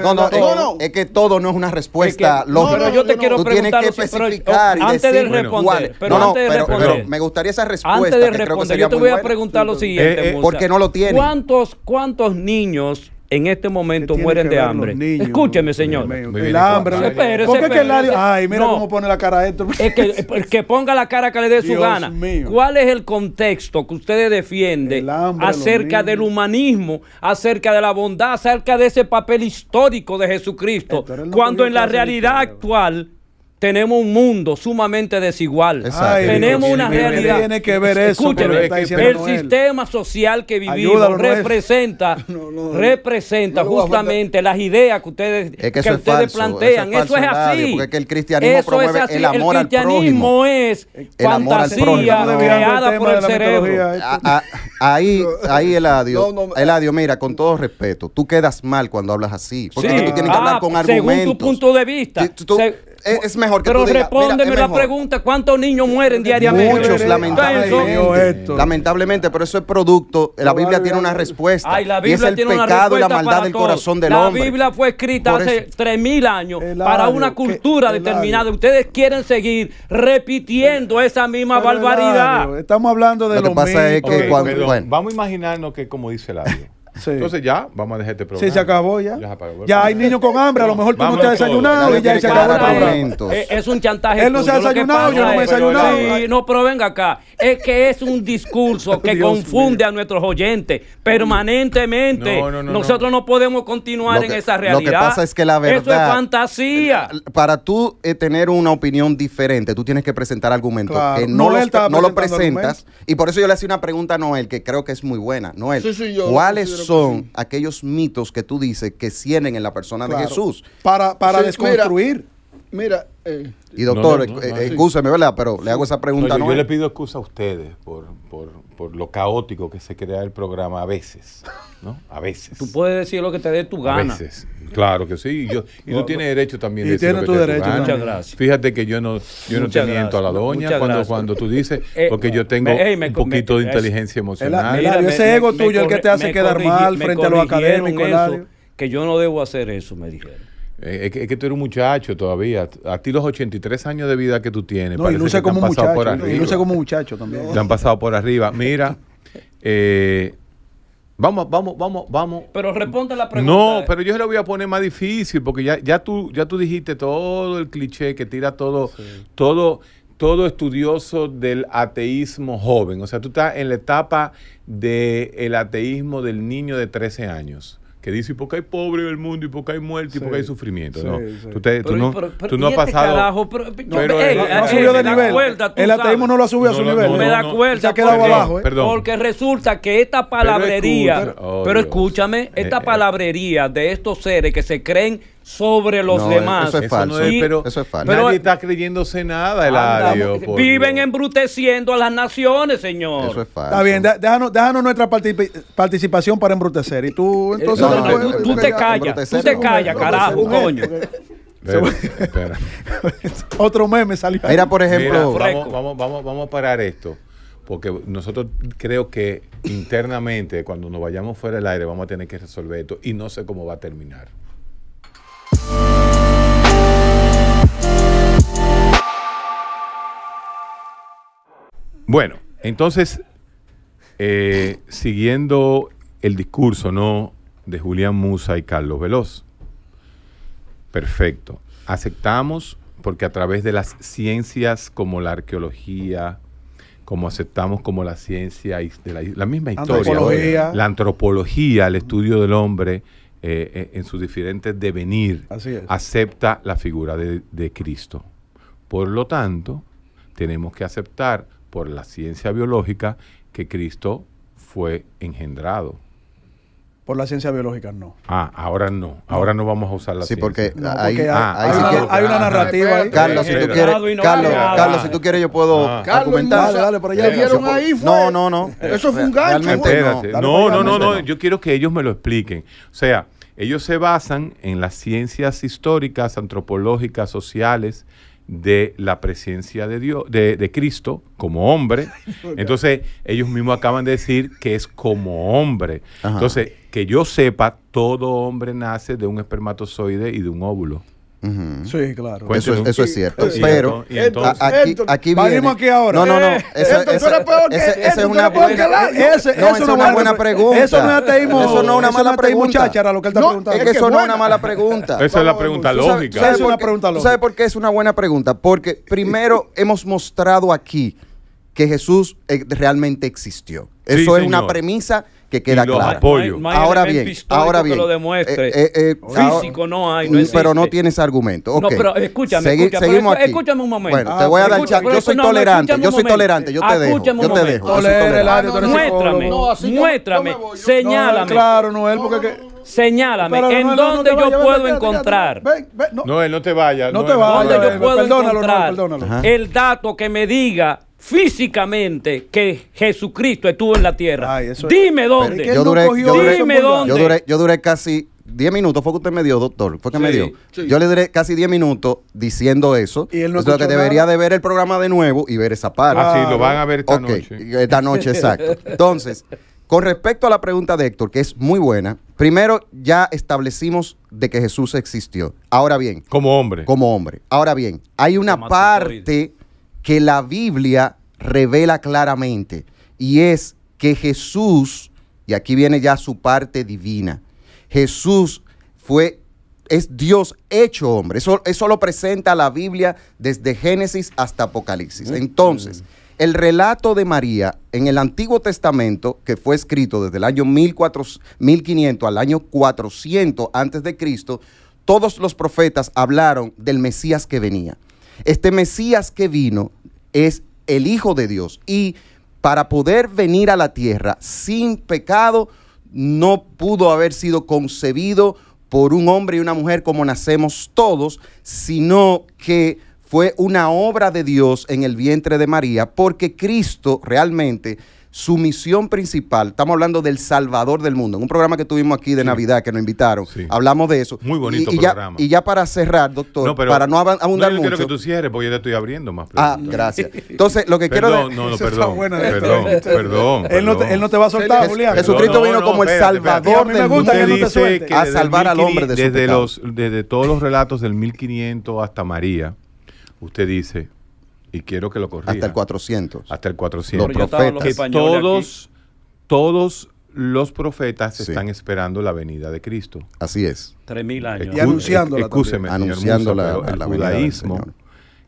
no, no, es que todo no es una respuesta lógica. pero yo te quiero Tú preguntar. Tienes que especificar y antes de responder, pero no, antes de responder. me gustaría esa respuesta. Antes de yo te voy a preguntar lo siguiente, eh, eh, porque no lo tiene. ¿Cuántos, cuántos niños en este momento mueren de hambre. Escúcheme, señor. el hambre. ¿Por qué que el Ay, mira cómo pone la cara esto. Es [laughs] que, ponga la cara que le dé su gana. ¿Cuál es el contexto que ustedes defiende acerca del humanismo, acerca de la bondad, acerca de ese papel histórico de Jesucristo? Cuando en la realidad actual tenemos un mundo sumamente desigual. tenemos una realidad. Tiene que ver eso el sistema social que vivimos representa, [laughs] representa justamente las ideas que ustedes, que, ustedes plantean. Eso es, así. Porque el cristianismo es así. el el cristianismo es fantasía creada por el cerebro. ahí, [laughs] Eladio, Eladio, eh. mira, con todo respeto, tú quedas mal cuando hablas así. Porque tú tienes que hablar ah, con argumentos. Según tu punto de vista es, mejor que Pero respóndeme la pregunta, ¿cuántos niños mueren diariamente? Muchos, lamentablemente. Lamentablemente, pero eso es producto, la Biblia tiene una respuesta. la Biblia y es el pecado y la maldad del corazón del hombre. La Biblia fue escrita hace 3.000 años para una cultura determinada. Ustedes quieren seguir repitiendo esa misma barbaridad. Estamos hablando de lo, que Vamos a imaginarnos que como dice la Biblia. Entonces ya, vamos a dejar este programa. Sí, se acabó ya. Ya, hay niños con hambre, a lo mejor tú no te has desayunado y ya se acabó Es un chantaje. Él no se ha desayunado, yo no me he desayunado. no, pero venga acá. Es que es un discurso [laughs] que confunde a nuestros oyentes permanentemente. Nosotros no. podemos continuar en esa realidad. Lo que pasa es que la verdad. Eso es fantasía. Para tú eh, tener una opinión diferente, tú tienes que presentar argumentos que no, no lo presentas. Y por eso yo le hacía una pregunta a Noel que creo que es muy buena. Noel, sí, sí, ¿cuáles son aquellos mitos que tú dices que tienen en la persona de Jesús. Para, para desconstruir. Mira. Eh, y doctor, eh, excuseme ¿verdad? Pero le hago esa pregunta. yo, yo le pido excusa a ustedes por, por lo caótico que se crea el programa a veces, ¿no? A veces. Tú puedes decir lo que te dé tu gana. claro que sí. Yo, y tú tienes derecho también de y tienes tu derecho. Muchas gracias. Fíjate que yo no, yo no te miento a la doña cuando, cuando tú dices, eh, porque yo tengo un poquito de inteligencia emocional. ese ego tuyo el que te hace quedar mal frente a los académicos. que yo no debo hacer eso, me dijeron. Eh, es, que, tú eres un muchacho todavía. A ti los 83 años de vida que tú tienes. No, y luce como un muchacho. y luce como muchacho también. Te han pasado por arriba. Mira, [laughs] eh, Vamos, vamos, vamos, vamos. Pero responde la pregunta. No, eh. pero yo se lo voy a poner más difícil porque ya, ya, tú, ya tú dijiste todo el cliché que tira todo, todo, todo estudioso del ateísmo joven. O sea, tú estás en la etapa del ateísmo del niño de 13 años que dice, ¿y por hay pobre en el mundo? ¿Y por hay muerte? ¿Y por hay sufrimiento? no, Tú, tú no, tú no has pasado... pero, no, no, subió de nivel. el ateísmo no lo ha subido a su nivel. No, me da cuenta. ha quedado abajo. eh Porque resulta que esta palabrería... Pero, escúchame, eh, esta eh. palabrería de estos seres que se creen sobre los demás. Eso es falso. pero, Nadie está creyéndose nada, Eladio. viven embruteciendo a las naciones, señor. Eso es falso. Está bien, déjanos, nuestra participación para embrutecer. Y tú, eh, entonces. tú, te callas, tú te callas, carajo, coño. Eh, [laughs] Otro meme salió. por ejemplo. vamos, vamos, vamos a parar esto porque nosotros creo que internamente, cuando nos vayamos fuera del aire, vamos a tener que resolver esto y no sé cómo va a terminar. Bueno, entonces, eh, siguiendo el discurso, ¿no? De Julián Musa y Carlos Veloz. Perfecto. Aceptamos porque a través de las ciencias como la arqueología, como aceptamos como la ciencia de la, misma historia, la antropología, el estudio del hombre eh, eh, en sus diferentes devenir, acepta la figura de Cristo. Por lo tanto, tenemos que aceptar por la ciencia biológica que Cristo fue engendrado. Por la ciencia biológica no. Ah, ahora no. Ahora no, vamos a usar la sí, ciencia. Porque ah, Sí, porque hay, una, ah, narrativa ahí. Carlos, si tú quieres, Carlos, Carlos, si tú quieres yo puedo ah. comentar. argumentar. Dale, vieron ahí No, no, no. Eso fue un gancho. Pues, no, no, no, pues, no. Yo quiero que ellos me lo expliquen. O sea, ellos se basan en las ciencias históricas, antropológicas, sociales, de la presencia de Dios, de, de, Cristo como hombre. [laughs] Entonces, ellos mismos acaban de decir que es como hombre. Entonces, que yo sepa, todo hombre nace de un espermatozoide y de un óvulo. Sí, claro. Pues eso es, cierto. pero aquí, aquí No, no, no. Eh, esa, es una buena, es una buena pregunta. Eso no es una mala pregunta. lo que él está preguntando. Es que eso no es una mala pregunta. Esa es la pregunta lógica. Es una pregunta ¿Sabes por qué es una buena pregunta? Porque primero hemos mostrado aquí que Jesús eh, realmente existió. Eso es una premisa que queda claro. ahora bien, ahora bien. Que lo demuestre. Eh, eh, eh, Físico no hay, mm, Pero no tienes argumento. No, pero escúchame, seguimos aquí. escúchame un momento. Bueno, te voy a dar chance. Yo soy tolerante, yo soy tolerante, yo te dejo. Yo te dejo. Muéstrame, muéstrame, señálame. Claro, Noel, porque Señálame, ¿en dónde yo puedo encontrar? no. no te vayas. No, te vaya. ¿Dónde yo puedo perdónalo, encontrar perdónalo. el dato que me diga físicamente que Jesucristo estuvo en la tierra. Dime dónde. yo, duré, casi 10 minutos, fue que usted me dio, doctor, fue que me dio. Yo le duré casi 10 minutos diciendo eso. Y que debería de ver el programa de nuevo y ver esa parte. Así ah, lo van a ver esta noche. Esta noche, exacto. [laughs] Entonces, con respecto a la pregunta de Héctor, que es muy buena, primero ya establecimos de que Jesús existió. Ahora bien. Como hombre. Como hombre. Ahora bien, hay una parte que la Biblia revela claramente y es que Jesús, y aquí viene ya su parte divina, Jesús fue, es Dios hecho hombre. Eso, lo presenta la Biblia desde Génesis hasta Apocalipsis. Mm. Entonces, mm. el relato de María en el Antiguo Testamento, que fue escrito desde el año 1500 al año 400 antes de Cristo, todos los profetas hablaron del Mesías que venía. Este Mesías que vino es el Hijo de Dios y para poder venir a la tierra sin pecado no pudo haber sido concebido por un hombre y una mujer como nacemos todos, sino que fue una obra de Dios en el vientre de María, porque Cristo realmente su misión principal, estamos hablando del Salvador del mundo, en un programa que tuvimos aquí de Navidad que nos invitaron, hablamos de eso. Muy bonito y, programa. y ya para cerrar, doctor, para no abundar no, yo mucho. que tú cierres porque yo te estoy abriendo más Ah, gracias. Entonces, lo que quiero quiero... No, no, perdón, perdón, perdón, perdón, Él no, te, va a soltar, Julián. Jesucristo vino como el Salvador del mundo. A salvar al hombre de su desde todos los relatos del 1500 hasta María, usted dice, y quiero que lo corrija. Hasta el 400. Hasta el 400. Los profetas. todos, todos los profetas están esperando la venida de Cristo. Así es. Tres mil años. Y anunciándola. anunciándola la el judaísmo.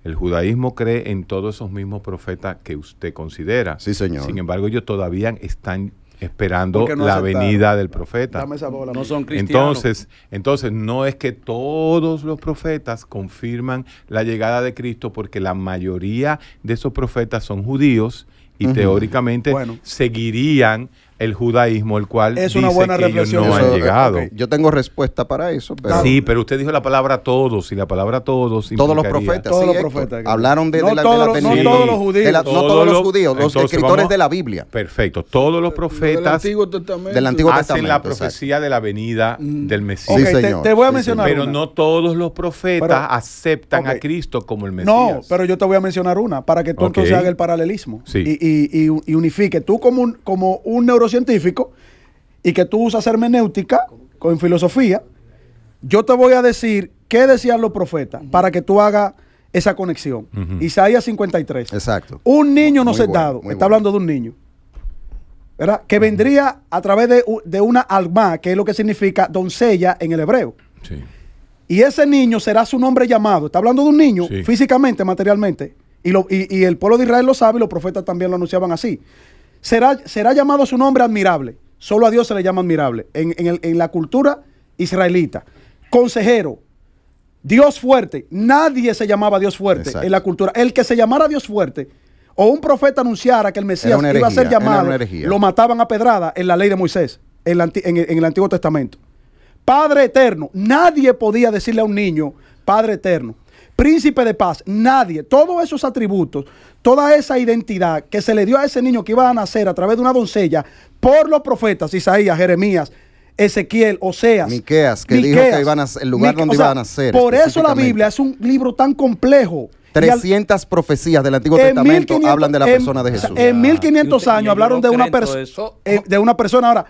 El judaísmo cree en todos esos mismos profetas que usted considera. Sí, señor. Sin embargo, ellos todavía están esperando la venida del profeta. no son cristianos. Entonces, entonces, no es que todos los profetas confirman la llegada de Cristo, porque la mayoría de esos profetas son judíos y teóricamente seguirían el judaísmo, el cual es una que ellos no han llegado. Yo tengo respuesta para eso. Sí, pero usted dijo la palabra todos y la palabra todos. Todos los profetas. Hablaron de, de la, todos, de No todos los judíos. no todos los, judíos, los escritores de la Biblia. Perfecto. Todos los profetas del Antiguo Testamento, hacen la profecía de la venida mm. del Mesías. te, voy a mencionar Pero no todos los profetas aceptan a Cristo como el Mesías. No, pero yo te voy a mencionar una para que tú entonces hagas el paralelismo y unifique. Tú como un neuro científico y que tú usas hermenéutica con filosofía, yo te voy a decir qué decían los profetas para que tú hagas esa conexión. Isaías 53. Exacto. Un niño no ha dado. está hablando de un niño, Que vendría a través de, una alma, que es lo que significa doncella en el hebreo. Sí. Y ese niño será su nombre llamado. Está hablando de un niño físicamente, materialmente. Y, lo, y, y, el pueblo de Israel lo sabe los profetas también lo anunciaban así será, llamado su nombre admirable. Solo a Dios se le llama admirable en, la cultura israelita. Consejero, Dios fuerte. Nadie se llamaba Dios fuerte en la cultura. El que se llamara Dios fuerte o un profeta anunciara que el Mesías iba a ser llamado, lo mataban a pedrada en la ley de Moisés, en el Antiguo Testamento. Padre eterno, nadie podía decirle a un niño, Padre eterno príncipe de paz, nadie, todos esos atributos, toda esa identidad que se le dio a ese niño que iba a nacer a través de una doncella por los profetas Isaías, Jeremías, Ezequiel, Oseas. Miqueas, que dijo que iban a, el lugar donde iba a nacer. Por eso la Biblia es un libro tan complejo. 300 profecías del Antiguo Testamento hablan de la persona de Jesús. En 1500 años hablaron de una, persona, eh, de una persona. Ahora,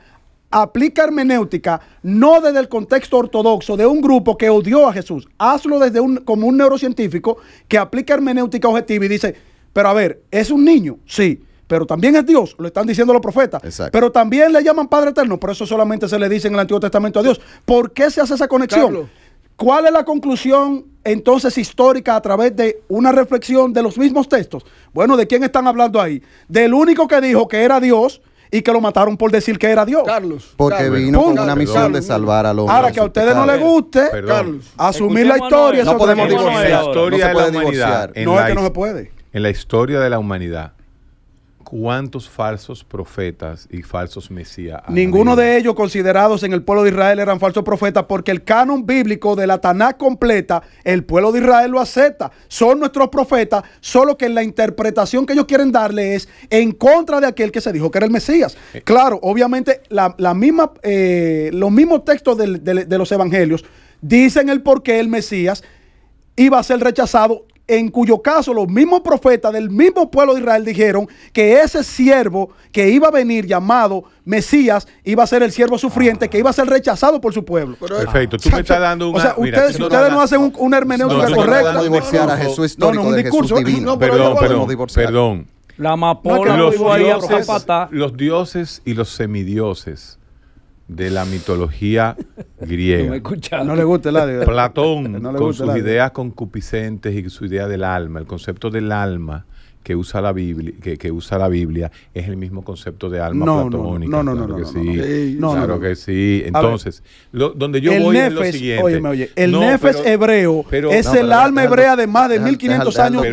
aplica hermenéutica no desde el contexto ortodoxo de un grupo que odió a Jesús. Hazlo desde un, como un neurocientífico que aplica hermenéutica objetiva y dice, pero a ver, ¿es un niño? Sí. Pero también es Dios, lo están diciendo los profetas. Pero también le llaman Padre Eterno, por eso solamente se le dice en el Antiguo Testamento a Dios. ¿Por qué se hace esa conexión? ¿Cuál es la conclusión entonces histórica a través de una reflexión de los mismos textos? Bueno, ¿de quién están hablando ahí? Del único que dijo que era Dios, y que lo mataron por decir que era Dios. Carlos. Porque vino con una misión de salvar al hombre. Ahora que a ustedes no les guste, Carlos, asumir la historia. No podemos divorciar. no se puede Divorciar. no es que no se puede. En la historia de la humanidad, cuántos falsos profetas y falsos mesías. Ninguno de ellos considerados en el pueblo de Israel eran falsos profetas porque el canon bíblico de la Taná completa, el pueblo de Israel lo acepta. Son nuestros profetas, solo que la interpretación que ellos quieren darle es en contra de aquel que se dijo que era el Mesías. Eh. Claro, obviamente la, misma, eh, los mismos textos de, de los evangelios dicen el por qué el Mesías iba a ser rechazado en cuyo caso los mismos profetas del mismo pueblo de Israel dijeron que ese siervo que iba a venir llamado Mesías iba a ser el siervo sufriente, que iba a ser rechazado por su pueblo. Perfecto, tú me estás dando un... O sea, ustedes, no, hacen un, una hermenéutica no, correcta. No, divorciar Jesús no, no, un Divino. Perdón, perdón, perdón. La amapola, los, los dioses y los semidioses de la mitología [laughs] griega. No, le gusta Platón, con sus ideas concupiscentes y su idea del alma, el concepto del alma que usa la Biblia, que, usa la Biblia es el mismo concepto de alma platónica. No, no, no, claro no, que sí, claro que sí. Entonces, donde yo el voy es lo siguiente. oye, el nefes hebreo es el alma hebrea de más de 1500 años,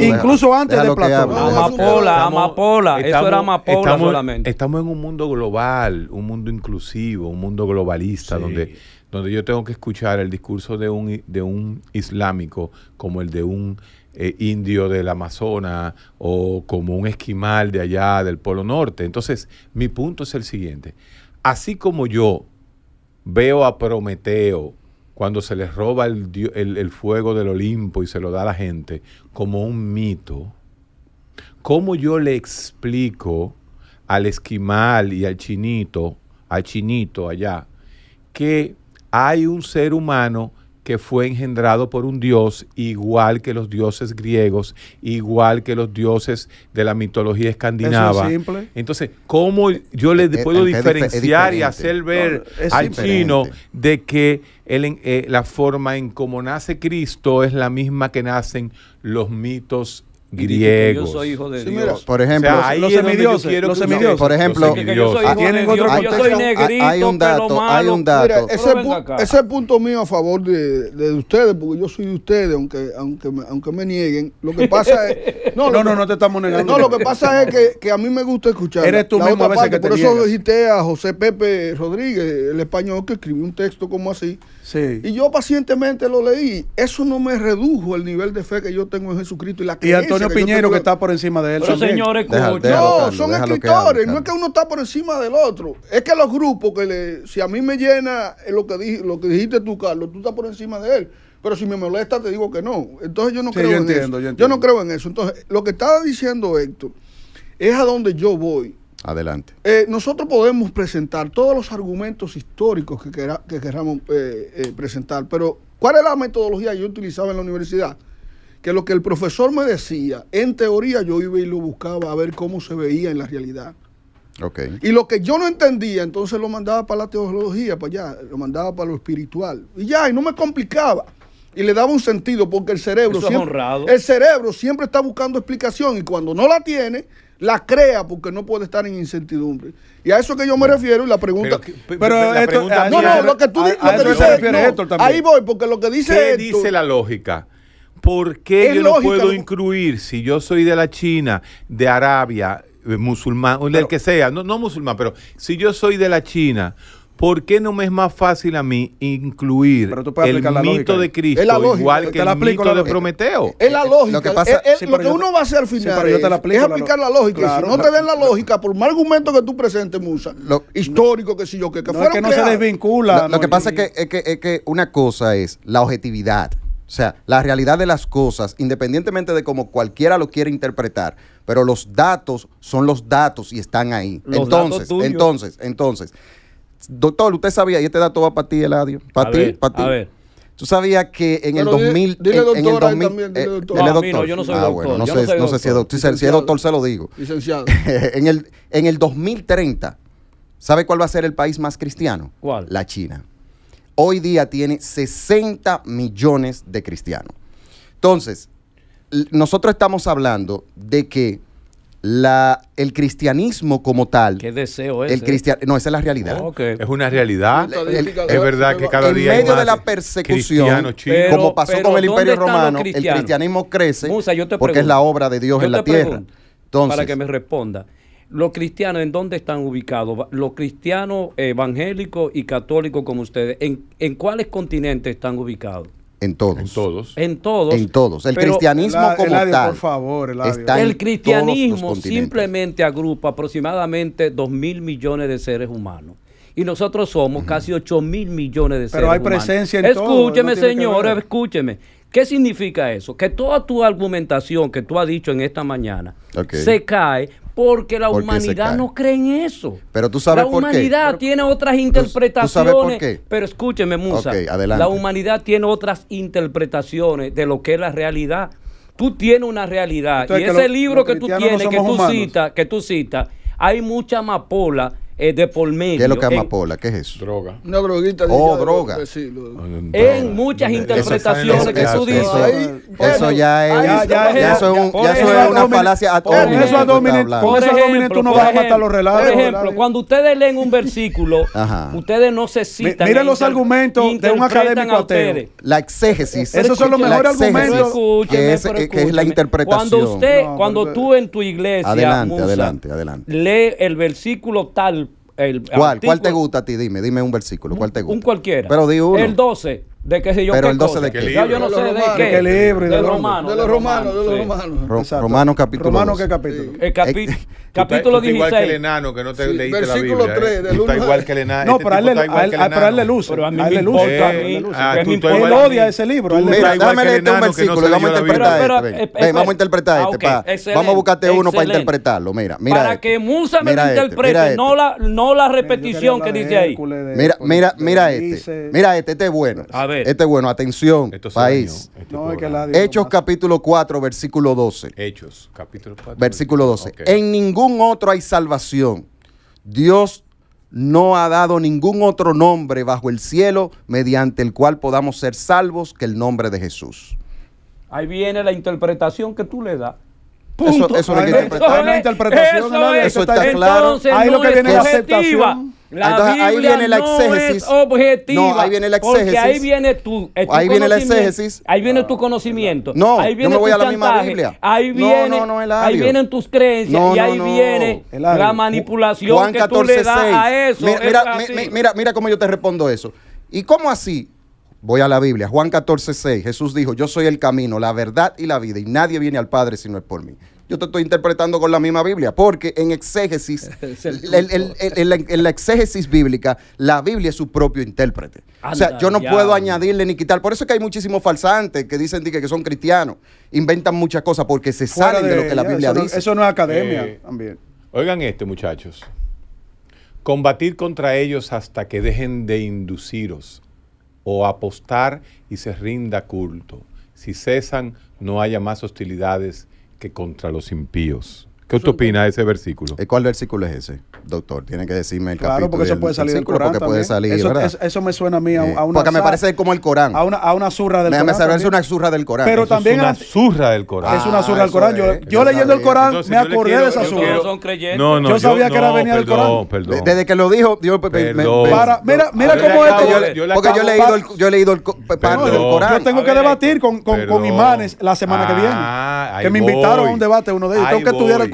incluso antes de Platón. Amapola, amapola, eso era amapola solamente. Estamos en un mundo global, un mundo inclusivo, un mundo globalista donde donde yo tengo que escuchar el discurso de un de un islámico como el de un eh, indio del Amazonas o como un esquimal de allá del Polo Norte. Entonces, mi punto es el siguiente. Así como yo veo a Prometeo cuando se le roba el, fuego del Olimpo y se lo da a la gente como un mito, ¿cómo yo le explico al esquimal y al chinito, al chinito allá, que hay un ser humano que fue engendrado por un dios igual que los dioses griegos, igual que los dioses de la mitología escandinava. Entonces, ¿cómo yo le eh, eh, puedo diferenciar y hacer ver al chino de que el, eh, la forma en cómo nace Cristo es la misma que nacen los mitos griegos. Yo soy hijo de sí, Dios. Mira, por ejemplo, o sea, ahí los semidioses, los semidioses. Por ejemplo, tienen otro Hay un dato, hay un dato. Mira, ese, pu ese punto mío a favor de, de, ustedes, porque yo soy de ustedes, aunque aunque me, aunque me nieguen. Lo que pasa es [laughs] no, no, no, no te estamos negando. No, lo que pasa es que, que a mí me gusta escuchar. Eres tú mismo a veces que te Por eso dijiste a José Pepe Rodríguez, el español que escribió un texto como así y yo pacientemente lo leí. Eso no me redujo el nivel de fe que yo tengo en Jesucristo y la Y Antonio Piñero que está por encima de él. Pero señores, no, son escritores. no es que uno está por encima del otro. Es que los grupos que le, si a mí me llena eh, lo que lo que dijiste tú, Carlos, tú estás por encima de él. Pero si me molesta te digo que no. Entonces yo no creo en eso. Yo, yo no creo en eso. Entonces lo que estaba diciendo Héctor es a donde yo voy. Adelante. Eh, nosotros podemos presentar todos los argumentos históricos que, queramos eh, eh, presentar, pero ¿cuál es la metodología que yo utilizaba en la universidad? Que lo que el profesor me decía, en teoría yo iba y lo buscaba a ver cómo se veía en la realidad. Okay. Y lo que yo no entendía, entonces lo mandaba para la teología, para allá, lo mandaba para lo espiritual. Y ya, y no me complicaba. Y le daba un sentido porque el cerebro, honrado. el cerebro siempre está buscando explicación y cuando no la tiene, la crea porque no puede estar en incertidumbre. Y a eso que yo me refiero y la pregunta. Pero, no, no, lo que tú, ahí voy, porque lo que dice. ¿Qué dice la lógica? ¿Por qué yo no puedo incluir si yo soy de la China, de Arabia, eh, musulmán, o del que sea, no, no musulmán, pero si yo soy de la China, ¿Por qué no me es más fácil a mí incluir el mito de Cristo igual que el mito de Prometeo? Es la eh, eh, lógica. Lo que, uno va a hacer al final yo te la es aplicar la, lógica. si no te den la lógica, por más argumento que tú presentes, Musa, histórico, que si yo, que, que no, que no se desvincula. Lo, que pasa es, que, una cosa es la objetividad. O sea, la realidad de las cosas, independientemente de cómo cualquiera lo quiera interpretar, pero los datos son los datos y están ahí. entonces, entonces, entonces Doctor, usted sabía, y este dato va para ti, Eladio. Para ti, para ti. A ver. Tú sabías que en el 2000. Dile, en el también, dile eh, doctor. no, ah, yo no soy ah, doctor. Bueno, no, sé, no, sé, si es doctor. Si doctor, se lo digo. Licenciado. [laughs] en, el, en el 2030, ¿sabe cuál va a ser el país más cristiano? ¿Cuál? La China. Hoy día tiene 60 millones de cristianos. Entonces, nosotros estamos hablando de que la, el cristianismo como tal. ¿Qué deseo El cristian, no, esa es la realidad. Es una realidad. es verdad que cada día. En medio de la persecución, como pasó con el Imperio Romano, el cristianismo crece porque es la obra de Dios en la tierra. Entonces, para que me responda. ¿Los cristianos en dónde están ubicados? ¿Los cristianos evangélicos y católicos como ustedes? ¿En, en cuáles continentes están ubicados? En todos. En todos. En todos. En todos. El cristianismo como Por favor, el, está el cristianismo simplemente agrupa aproximadamente 2 mil millones de seres humanos y nosotros somos casi 8 mil millones de seres humanos. Pero hay presencia en Escúcheme, señor señores, escúcheme. ¿Qué significa eso? Que toda tu argumentación que tú has dicho en esta mañana se cae porque la humanidad no cree en eso. Pero tú sabes por qué. La humanidad tiene otras interpretaciones. Pero escúcheme, Musa. la humanidad tiene otras interpretaciones de lo que es la realidad. Tú tienes una realidad. y ese libro que tú tienes, que tú, citas, que tú citas, hay mucha amapola de por medio. ¿Qué es lo que amapola? ¿Qué es eso? Droga. Una droguita. Oh, droga. En muchas interpretaciones que tú dices. Eso, ya es. Ya, eso es, una falacia Con Eso a por eso tú no vas a matar los relatos. Por ejemplo, cuando ustedes leen un versículo, [laughs] ustedes no se citan. Miren los e argumentos de un académico ateo. La exégesis. Esos son los mejores argumentos. Que es la interpretación. Cuando usted, cuando tú en tu iglesia. Adelante, Lee el versículo tal ¿Cuál? ¿Cuál te gusta a ti? Dime, dime un versículo. ¿Cuál te gusta? Un cualquiera. Pero uno. El 12 de qué sé yo Pero qué el 12 cosa. de qué. libro yo no sé de qué. De libro de, de los romanos. De los romanos, de romanos. Romano capítulo Romano qué capítulo. El eh, capi capítulo 16. Igual que el enano que no te sí. leíste Versículo la Biblia. 3 eh. del 1. igual que el enano. No, este pero darle luz. Pero a mí me importa. Eh, ah, él odia ese libro. Dame este un versículo y vamos a interpretar este. Vamos a interpretar ah, este. Vamos a buscarte este uno para interpretarlo. Mira, mira. Para este. que Musa me lo interprete, no la repetición que dice ahí. Mira, mira, mira este. Mira este, este es bueno. A ver. Este es bueno, atención, país. Hechos capítulo 4, versículo 12. Hechos capítulo 4. Versículo 12. En ningún otro hay salvación. Dios no ha dado ningún otro nombre bajo el cielo mediante el cual podamos ser salvos que el nombre de Jesús. Ahí viene la interpretación que tú le das. Eso, es, lo interpretación, eso, está claro. Ahí lo que viene es la Ah, entonces, ahí viene la exégesis. no, ahí viene la exégesis. Porque ahí viene eh, tu, ahí viene la Ahí viene tu conocimiento. No, ahí viene yo me voy a la misma Biblia. Ahí viene, no, no, no, ahí vienen tus creencias y ahí viene la manipulación que tú le das a eso. Mira, mira, cómo yo te respondo eso. ¿Y cómo así? Voy a la Biblia. Juan 14, 6. Jesús dijo, yo soy el camino, la verdad y la vida y nadie viene al Padre si no es por mí yo te estoy interpretando con la misma Biblia, porque en exégesis, [laughs] en, la, exégesis bíblica, la Biblia es su propio intérprete. o sea, yo no puedo añadirle ni quitar. Por eso es que hay muchísimos falsantes que dicen que, que son cristianos, inventan muchas cosas porque se salen de, lo que la Biblia dice. eso no es academia eh, también. Oigan este, muchachos. Combatir contra ellos hasta que dejen de induciros o apostar y se rinda culto. Si cesan, no haya más hostilidades que contra los impíos. ¿Qué usted opina de ese versículo? Eh, ¿Cuál versículo es ese, doctor? Tiene que decirme el capítulo. Claro, porque eso puede salir del Corán. Porque puede salir, eso, Eso, me suena a mí a, eh, una. Porque me parece como el Corán. A una, a del Corán. Me parece una zurra del Corán. Pero también. Es una zurra del Corán. es una surra del ah, Corán. Yo, leyendo el Corán me acordé de esa zurra. yo sabía que era no, del Corán. Perdón. Desde que lo dijo, Dios. Mira, mira cómo es, Porque yo he leído parte del Corán. Yo tengo que debatir con imanes la semana que ah, viene. Que me invitaron a un debate uno de ellos. Tengo que estudiar el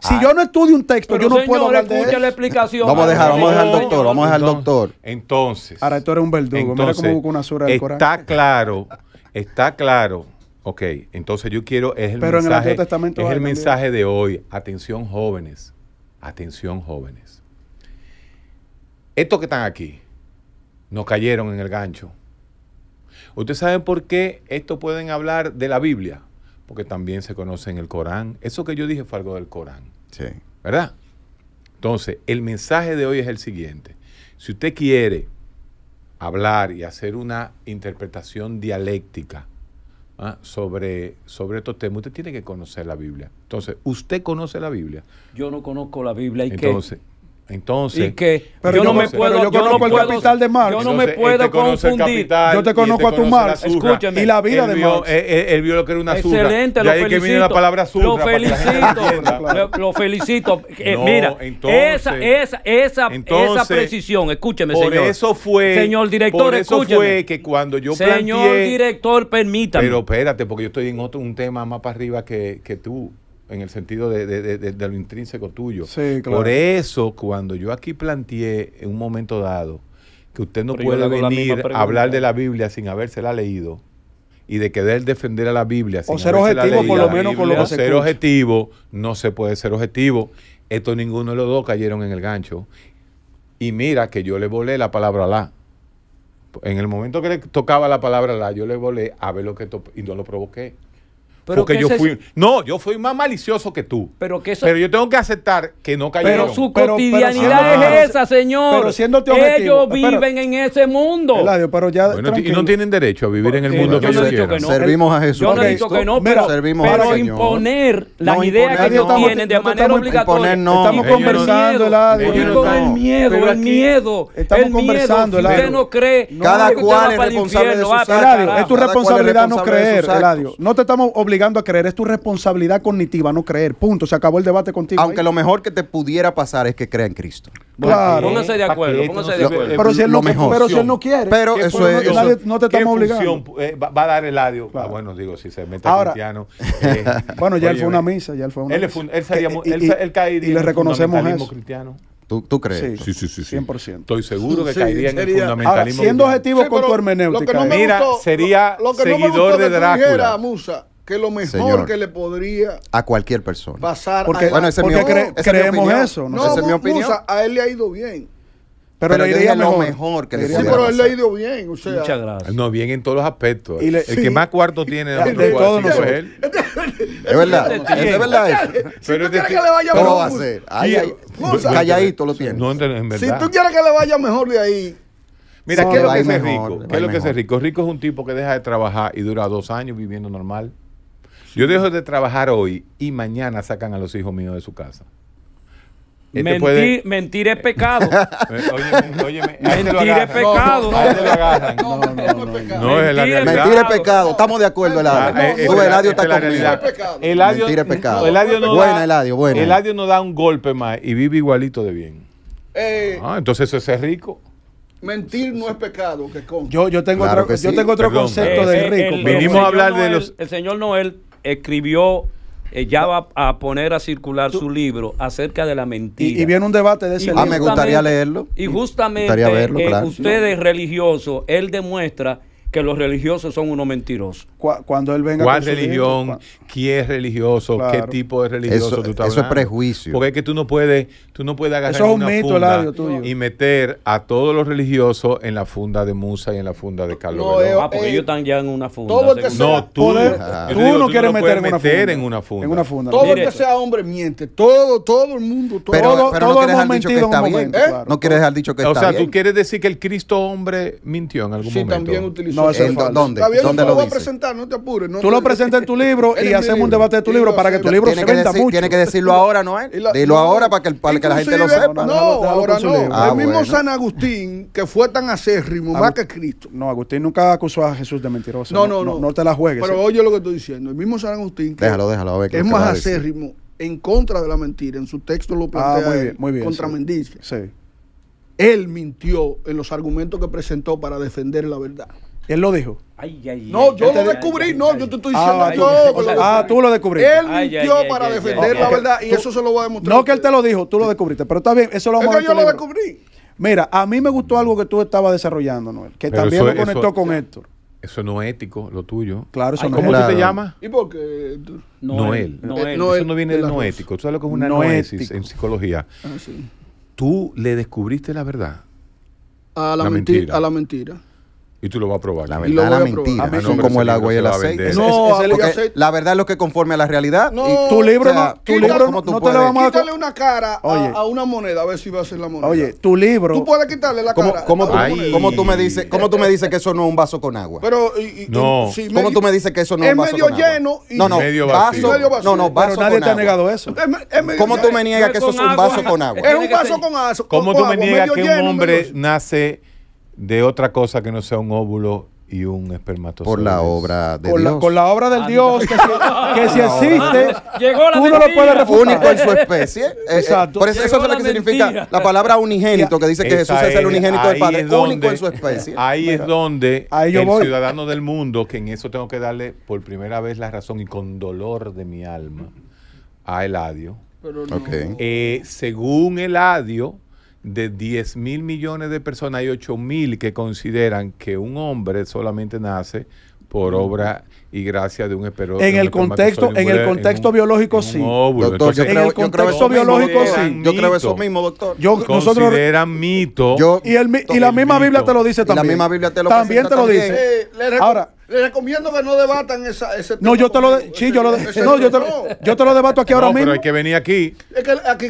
si yo ah. no estudio un texto, yo no puedo hablar de eso. Vamos a dejar, al doctor, vamos a dejar al doctor. Entonces. Ahora tú un verdugo, mira cómo una está Está claro, está claro. Ok, entonces yo quiero, es el mensaje, es el mensaje de hoy. Atención jóvenes, atención jóvenes. Estos que están aquí, nos cayeron en el gancho. ¿Ustedes saben por qué esto pueden hablar de la Biblia? porque también se conoce en el Corán. Eso que yo dije fue algo del Corán. Sí. ¿Verdad? Entonces, el mensaje de hoy es el siguiente. Si usted quiere hablar y hacer una interpretación dialéctica ¿ah? sobre, sobre estos temas, usted tiene que conocer la Biblia. Entonces, ¿usted conoce la Biblia? Yo no conozco la Biblia y Entonces, entonces, yo, no me puedo, yo, yo conozco el capital de Marx. Yo no me puedo confundir. yo te conozco a tu Marx. Y la vida de Marx. Él, eh, eh, vio lo que era una surra. Excelente, lo felicito. que viene la palabra surra. [laughs] Lo felicito. lo, eh, felicito. mira, esa, esa, esa, esa precisión, escúcheme, señor. Por eso fue. Señor director, por eso fue que cuando yo planteé. Señor director, permítame. Pero espérate, porque yo estoy en otro un tema más para arriba que, que tú en el sentido de, lo intrínseco tuyo. Por eso, cuando yo aquí planteé en un momento dado que usted no puede venir a hablar de la Biblia sin habérsela leído y de querer defender a la Biblia sin o ser objetivo por lo menos con lo ser objetivo no se puede ser objetivo esto ninguno de los dos cayeron en el gancho y mira que yo le volé la palabra la en el momento que le tocaba la palabra la yo le volé a ver lo que y no lo provoqué porque yo fui. No, yo fui más malicioso que tú. Pero, que pero yo tengo que aceptar que no cayeron. Pero su cotidianidad es esa, señor. Pero Ellos eh, viven en ese mundo. Eladio, pero y no tienen derecho a vivir en el mundo que ellos no que no. Servimos a Jesús. Yo no he dicho que no, pero, servimos pero imponer las ideas que ellos tienen de manera obligatoria. Estamos conversando, Eladio. con el miedo, el miedo. Estamos conversando, Eladio. Usted no cree. Cada cual es responsable de su Es tu responsabilidad no creer, Eladio. No te estamos obligando obligando a creer, es tu responsabilidad cognitiva no creer. Punto, se acabó el debate contigo. Aunque lo mejor que te pudiera pasar es que crea en Cristo. Claro. Pónganse de acuerdo, pónganse de acuerdo. Pero si él no, Pero si no quiere. Pero eso es. No, te estamos obligando. Eh, va, a dar el adiós. Ah, bueno, digo, si se mete cristiano. Eh, [laughs] bueno, ya él fue una misa, ya él fue una él misa. Él, sería, y, él, caería y le reconocemos eso. cristiano. ¿Tú, crees? Sí, sí, sí, sí, 100%. Estoy seguro que caería en el fundamentalismo. siendo objetivo con tu hermenéutica. Mira, sería seguidor de Drácula. Musa, que lo mejor que le podría a cualquier persona pasar porque, a bueno, ese porque mi, creemos eso. No, no esa es mi opinión. a él le ha ido bien. Pero, le diría lo mejor que le Sí, pero él le ha ido bien. O sea, Muchas gracias. No, bien en todos los aspectos. el que más cuarto tiene de, de todos no pues, es él. [laughs] es verdad. [laughs] Es verdad eso. [laughs] pero tú que le vaya mejor. va a ser? calladito lo tiene. No, en verdad. Si tú quieres que le vaya mejor de ahí. Mira, ¿qué es lo que es rico? ¿Qué es lo que es rico? Rico es un tipo que deja de trabajar y dura dos años viviendo normal. Yo dejo de trabajar hoy y mañana sacan a los hijos míos de su casa. Este mentir, mentir, es pecado. [laughs] Eh, mentir es pecado. No, no, no, es la Mentir es pecado. Estamos de acuerdo, ah, Eladio. No, eh, Eladio está conmigo. es pecado. Eladio no da, no da un golpe más y vive igualito de bien. Eh, ah, entonces eso es rico. Mentir no es pecado, que Yo, yo tengo otro, yo tengo otro concepto de rico. vinimos a hablar de los. el señor Noel escribió eh, ya va a poner a circular su libro acerca de la mentira. Y, viene un debate de ese Ah, me gustaría leerlo. Y justamente verlo, usted eh, es ustedes él demuestra que los religiosos son unos mentirosos. Cuando él venga ¿Cuál religión? ¿Quién es religioso? ¿Qué tipo de religioso eso, tú estás Eso es prejuicio. Porque es que tú no puedes, tú no puedes agarrar eso una funda y meter a todos los religiosos en la funda de Musa y en la funda de Carlos no, eh, ah, porque eh, ellos están ya en una funda. Todo el que sea, tú, no quieres meter, en una, funda. en una funda. Todo el que sea hombre miente. Todo, todo el mundo. Todo, todo no hemos mentido en un ¿Eh? No quieres dejar dicho que está bien. O sea, tú quieres decir que el Cristo hombre mintió en algún momento. Sí, también utilizó no, ¿Dónde? ¿Dónde lo, lo dice? presentar, no te apures. Tú lo presentas en tu libro [laughs] y hacemos un debate de tu libro para que tu libro se venda mucho. Tiene que decirlo ahora, ¿no es? Dilo ahora para que la gente lo sepa. No, ahora no. El mismo San Agustín, que fue tan acérrimo, más que Cristo. No, Agustín nunca acusó a Jesús de mentiroso. No, no, no. No te la juegues. Pero oye lo que estoy diciendo. El mismo San Agustín, que es más acérrimo en contra de la mentira. En su texto lo ah, plantea contra sí. Sí. Él mintió en los argumentos que presentó para defender la verdad. Él lo dijo. Ay, ay, no, yo lo descubrí, no, yo te estoy ah, diciendo ah, yo. ah, tú lo descubriste. Él mintió para defender la verdad y eso se lo voy a demostrar. No que él te lo dijo, tú lo descubriste, pero está bien, eso lo vamos es a ver. yo lo descubrí. Mira, a mí me gustó algo que tú estabas desarrollando, Noel, que también lo conectó con Héctor. Eso no es ético, lo tuyo. Claro, eso no ¿Cómo se te llama? ¿Y por qué? Noel. Eh, Noel. Eso no viene de no ético. Tú sabes lo que es una noesis en psicología. Ah, tú le descubriste la verdad. A la mentira. A la mentira. Y tú lo vas a probar. La verdad, la mentira. Ah, no como el agua y el aceite. No, es, la verdad es lo que conforme a la realidad. y, tu libro no, tu libro no, te lo vamos a quitarle una cara A, una moneda a ver si va a ser la moneda. Oye, tu libro. Tú puedes quitarle la cara. ¿Cómo, cómo, tú, ¿cómo tú, me dices, que eso no es un vaso con agua? Pero y, no. ¿Cómo tú me dices que eso no es un vaso con agua? Es medio lleno y medio vacío. No, no, vaso Pero nadie te ha negado eso. ¿Cómo tú me niegas que eso es un vaso con agua? Es un vaso con agua. ¿Cómo tú me niegas que un hombre nace de otra cosa que no sea un óvulo y un espermatozoide. Por la obra de Dios. La, con la obra del Dios que, si, existe, uno tú no lo puedes Único en su especie. [laughs] Eh, eh, Exacto. por eso, es lo que significa la palabra unigénito, que dice que Jesús es, el unigénito del Padre. Único en su especie. Ahí es donde el ciudadano del mundo, que en eso tengo que darle por primera vez la razón y con dolor de mi alma a Eladio. Pero no. el eh, según Eladio, de 10 mil millones de personas, hay 8 mil que consideran que un hombre solamente nace por mm. obra y gracias de un espero En el contexto, en el contexto biológico sí. Doctor, yo creo, en el contexto biológico eh, sí. Yo creo eso mismo, doctor. Yo, consideran era mito. y, el, y, la misma Biblia te lo dice también. la misma Biblia te lo También te lo dice. Eh, ahora. Le recomiendo que no debatan esa, ese tema. No, yo te lo, sí, yo no, yo te lo, yo te lo debato aquí ahora mismo. Pero hay que venir aquí.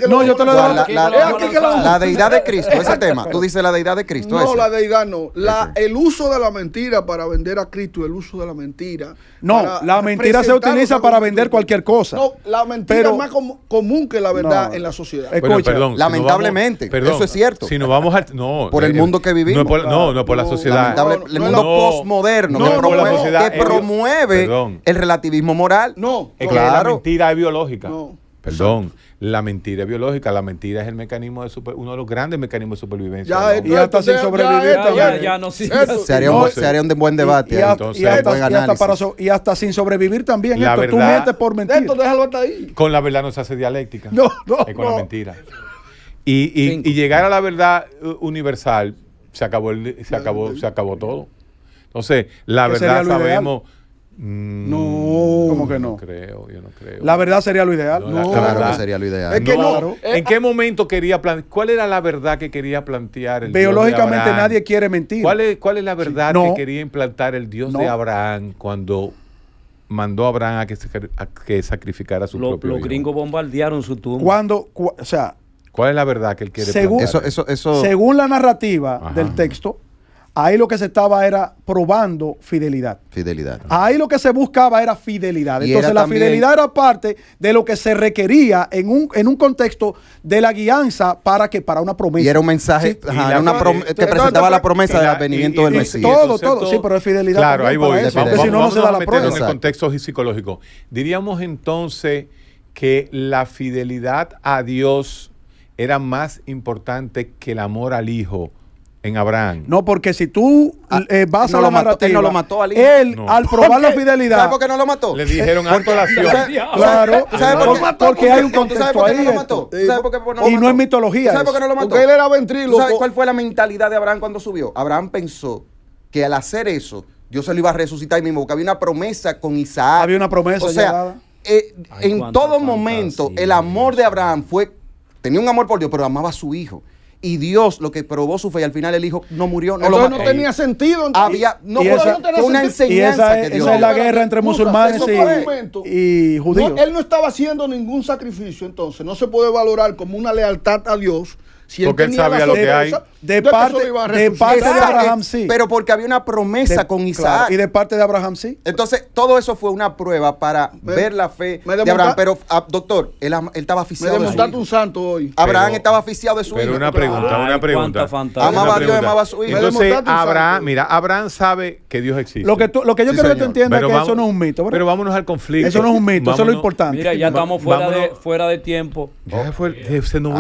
no, yo te lo debato. La, la, deidad de Cristo, ese [laughs] tema. Tú dices la deidad de Cristo. No, la deidad no. La, el uso de la mentira para vender a Cristo, el uso de la mentira no, la mentira se utiliza para vender cualquier cosa. No, la mentira es más común que la verdad en la sociedad. Escucha, lamentablemente, eso es cierto. Si nos vamos al, no, por el eh, mundo que vivimos. No, no, por la sociedad. el mundo postmoderno que promueve, el, relativismo moral. No, la mentira es biológica. Perdón la mentira biológica. La mentira es el mecanismo de uno de los grandes mecanismos de supervivencia. Y hasta sin sobrevivir ya, también. no, se, haría un, buen debate. Y, hasta, sin sobrevivir también. esto, verdad, tú metes por mentir. Esto, déjalo hasta ahí. Con la verdad no se hace dialéctica. No, no. Es con la mentira. Y, y llegar a la verdad uh, universal, se acabó, se acabó, se acabó todo. Entonces, la verdad sabemos. No. Mm, como que no? creo, yo no creo. La verdad sería lo ideal. No, La claro que sería lo ideal. Eh, ¿En qué momento quería plantear? ¿Cuál era la verdad que quería plantear el Biológicamente Dios nadie quiere mentir. ¿Cuál es, cuál es la verdad que quería implantar el Dios de Abraham cuando mandó a Abraham a que, sacrificara a su lo, Los gringos bombardearon su tumba. Cuando, sea... ¿Cuál es la verdad que él quiere plantear? Según la narrativa del texto, Ahí lo que se estaba era probando fidelidad. Fidelidad. Ahí lo que se buscaba era fidelidad. Entonces la fidelidad era parte de lo que se requería en un, en un contexto de la guianza para que para una promesa. Y era un mensaje que presentaba la promesa del advenimiento del Mesías. Todo, todo, sí, pero es fidelidad. Claro, ahí voy. si no, no se da la promesa. En el contexto psicológico. Diríamos entonces que la fidelidad a Dios era más importante que el amor al Hijo en Abraham. No, porque si tú ah, eh, vas a la narrativa, no lo mató Él, al probar la fidelidad. ¿Sabes por qué no lo mató? Le dijeron alto la acción. Claro. ¿Sabes por qué? Porque hay un contexto sabes Por qué no lo mató? Y no es este. mitología. ¿Sabes por qué no lo mató? Porque él era ventrilo ¿Sabes cuál fue la mentalidad de Abraham cuando subió? Abraham pensó que al hacer eso, Dios se lo iba a resucitar y mismo, porque había una promesa con Isaac. Había una promesa. O sea, eh, en todo momento, el amor de Abraham fue. Tenía un amor por Dios, pero amaba a su hijo y Dios lo que probó su fe y al final el hijo no murió, no Entonces no tenía sentido. Había, no, sentido. esa, es la guerra entre musulmanes y, judíos. él no estaba haciendo ningún sacrificio, entonces no se puede valorar como una lealtad a Dios porque él, sabía lo que hay. De, parte, de Abraham sí. Pero porque había una promesa con Isaac. Y de parte de Abraham sí. Entonces, todo eso fue una prueba para ver la fe de Abraham. Pero, ah, doctor, él, estaba aficiado. Me de su hijo. un santo hoy. Abraham estaba aficiado de su hijo. Pero una pregunta, una pregunta. Amaba a Dios, amaba a su hijo. Entonces, Abraham, mira, Abraham sabe que Dios existe. Lo que, yo quiero que tú entiendas es que eso no es un mito. Pero vámonos al conflicto. Eso no es un mito, eso es lo importante. Mira, ya estamos fuera, de, tiempo.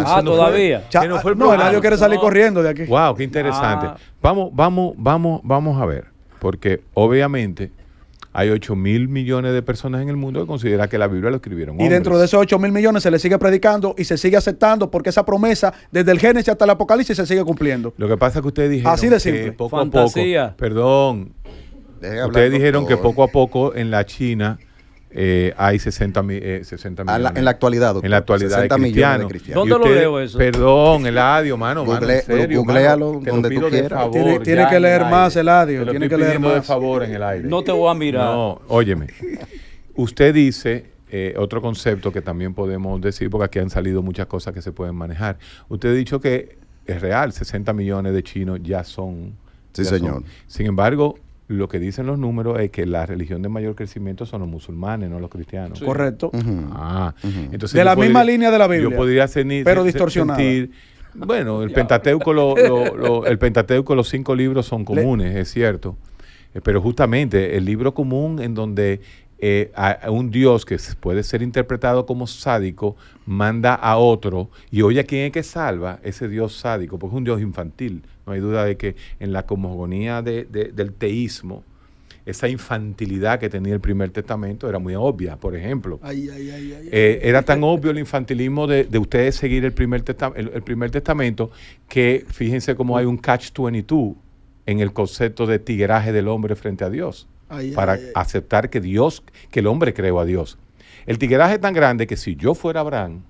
ah, todavía. No, el no, quiere salir corriendo de aquí. Wow, qué interesante. Ah. Vamos, vamos, vamos, vamos a ver. Porque obviamente hay 8 mil millones de personas en el mundo que consideran que la Biblia lo escribieron. Hombres. Y dentro de esos 8 mil millones se le sigue predicando y se sigue aceptando porque esa promesa desde el Génesis hasta el Apocalipsis se sigue cumpliendo. Lo que pasa es que ustedes dijeron Así de que poco a poco, perdón, ustedes dijeron que poco a poco en la China eh, hay 60, eh, 60 millones. en la actualidad, En la actualidad ¿Dónde lo leo eso? Perdón, el adiós, mano donde tú quieras. tiene, que leer el más, Tiene que leer más. favor el aire. No te voy a mirar. No, óyeme. Usted dice eh, otro concepto que también podemos decir, porque aquí han salido muchas cosas que se pueden manejar. Usted ha dicho que es real, 60 millones de chinos ya son... Sí, señor. Sin embargo, lo que dicen los números es que la religión de mayor crecimiento son los musulmanes, no los cristianos. Correcto. ah, entonces de la misma línea de la Biblia. Yo podría pero distorsionar. bueno, el Pentateuco, el Pentateuco, los cinco libros son comunes, es cierto. Eh, pero justamente el libro común en donde eh, a, un Dios que puede ser interpretado como sádico, manda a otro, y oye a quién es que salva ese Dios sádico, porque es un Dios infantil. No hay duda de que en la cosmogonía del teísmo, esa infantilidad que tenía el primer testamento era muy obvia, por ejemplo. Eh, era tan obvio el infantilismo de, ustedes seguir el primer, el, primer testamento que fíjense cómo hay un catch-22 en el concepto de tigraje del hombre frente a Dios para aceptar que Dios, que el hombre creó a Dios. El tigueraje es tan grande que si yo fuera Abraham,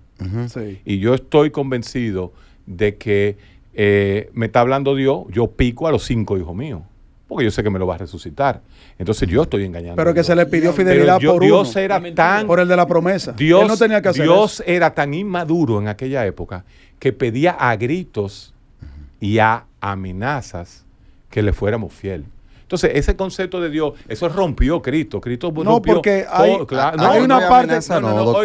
y yo estoy convencido de que eh, me está hablando Dios, yo pico a los cinco hijos míos porque yo sé que me lo va a resucitar. Entonces yo estoy engañando. Pero que se le pidió fidelidad por Dios era tan por el de la promesa. Dios no tenía Dios era tan inmaduro en aquella época que pedía a gritos y a amenazas que le fuéramos fiel. Entonces, ese concepto de Dios, eso rompió Cristo. Cristo no, rompió porque hay, no, hay una parte,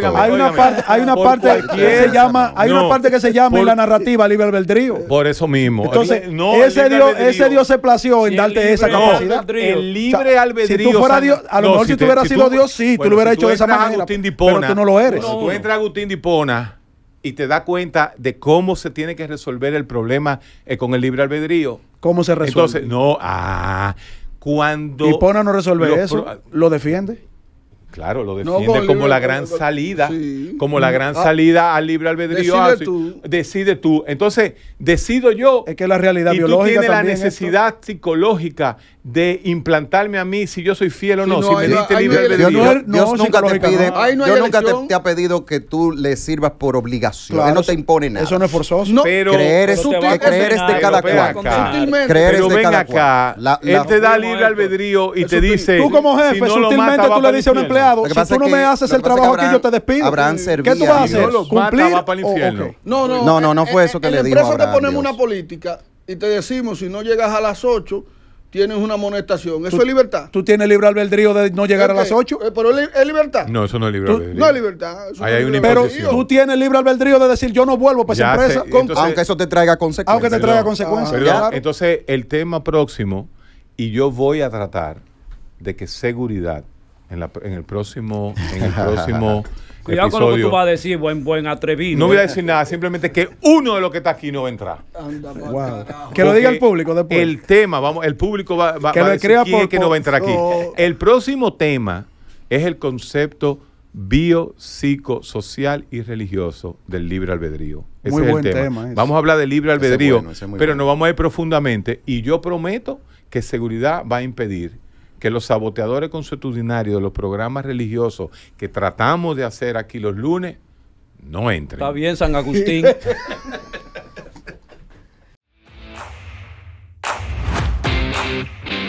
hay una parte, hay una parte que se llama, hay una parte que se llama en la narrativa libre albedrío. Por eso mismo. Entonces, ese Dios, ese Dios se plació en darte esa capacidad. El libre albedrío. Si tú fueras Dios, a lo mejor si tú hubieras sido Dios, sí, tú lo hubieras hecho de esa manera. Pero tú no lo eres. Tú entras a Agustín Dipona y te das cuenta de cómo se tiene que resolver el problema eh, con el libre albedrío, ¿Cómo se resuelve? Entonces, no, ah, cuando... Y Pona no resuelve eso, lo defiende. Claro, lo defiende como la mm, gran salida, ah, como la gran salida al libre albedrío. Decide, tú. tú. Entonces, decido yo. Es que la realidad y biológica. Tú tienes la necesidad psicológica de implantarme a mí si yo soy fiel o no, si, me diste libre albedrío. Dios, nunca te pide, nunca te, ha pedido que tú le sirvas por obligación. Él no te impone nada. Eso no es forzoso. No, pero, creer es, de cada cual. Creer es de cada cual. Él te da libre albedrío y te dice. Tú como jefe, sutilmente tú le dices a un empleado si tú no me haces el trabajo aquí, yo te despido. Abraham ¿Qué tú vas a hacer? ¿Cumplir? No, no, no, no fue eso que le dije En eso empresa te ponemos una política y te decimos, si no llegas a las 8, tienes una amonestación. ¿Eso es libertad? ¿Tú tienes libre albedrío de no llegar a ¿Este? las 8? Eh, pero es, libertad. No, eso no es libre albedrío. No es libertad. hay una pero tú tienes libre albedrío de decir yo no vuelvo para esa empresa. aunque eso te traiga consecuencias. Aunque te traiga consecuencias. Entonces, el tema próximo, y yo voy a tratar de que seguridad en, el próximo, en [laughs] Cuidado con lo que tú vas a decir, buen, buen atrevido. No voy a eh. decir nada, simplemente que uno de los que está aquí no va a entrar. Que lo diga el público después. El tema, vamos, el público va, a decir que no va a entrar aquí. El próximo tema es el concepto bio, psico, social y religioso del libre albedrío. Ese es el tema. vamos a hablar del libre albedrío, pero nos vamos a ir profundamente y yo prometo que seguridad va a impedir que los saboteadores consuetudinarios de los programas religiosos que tratamos de hacer aquí los lunes no entren. Está bien, San Agustín. [laughs] [laughs]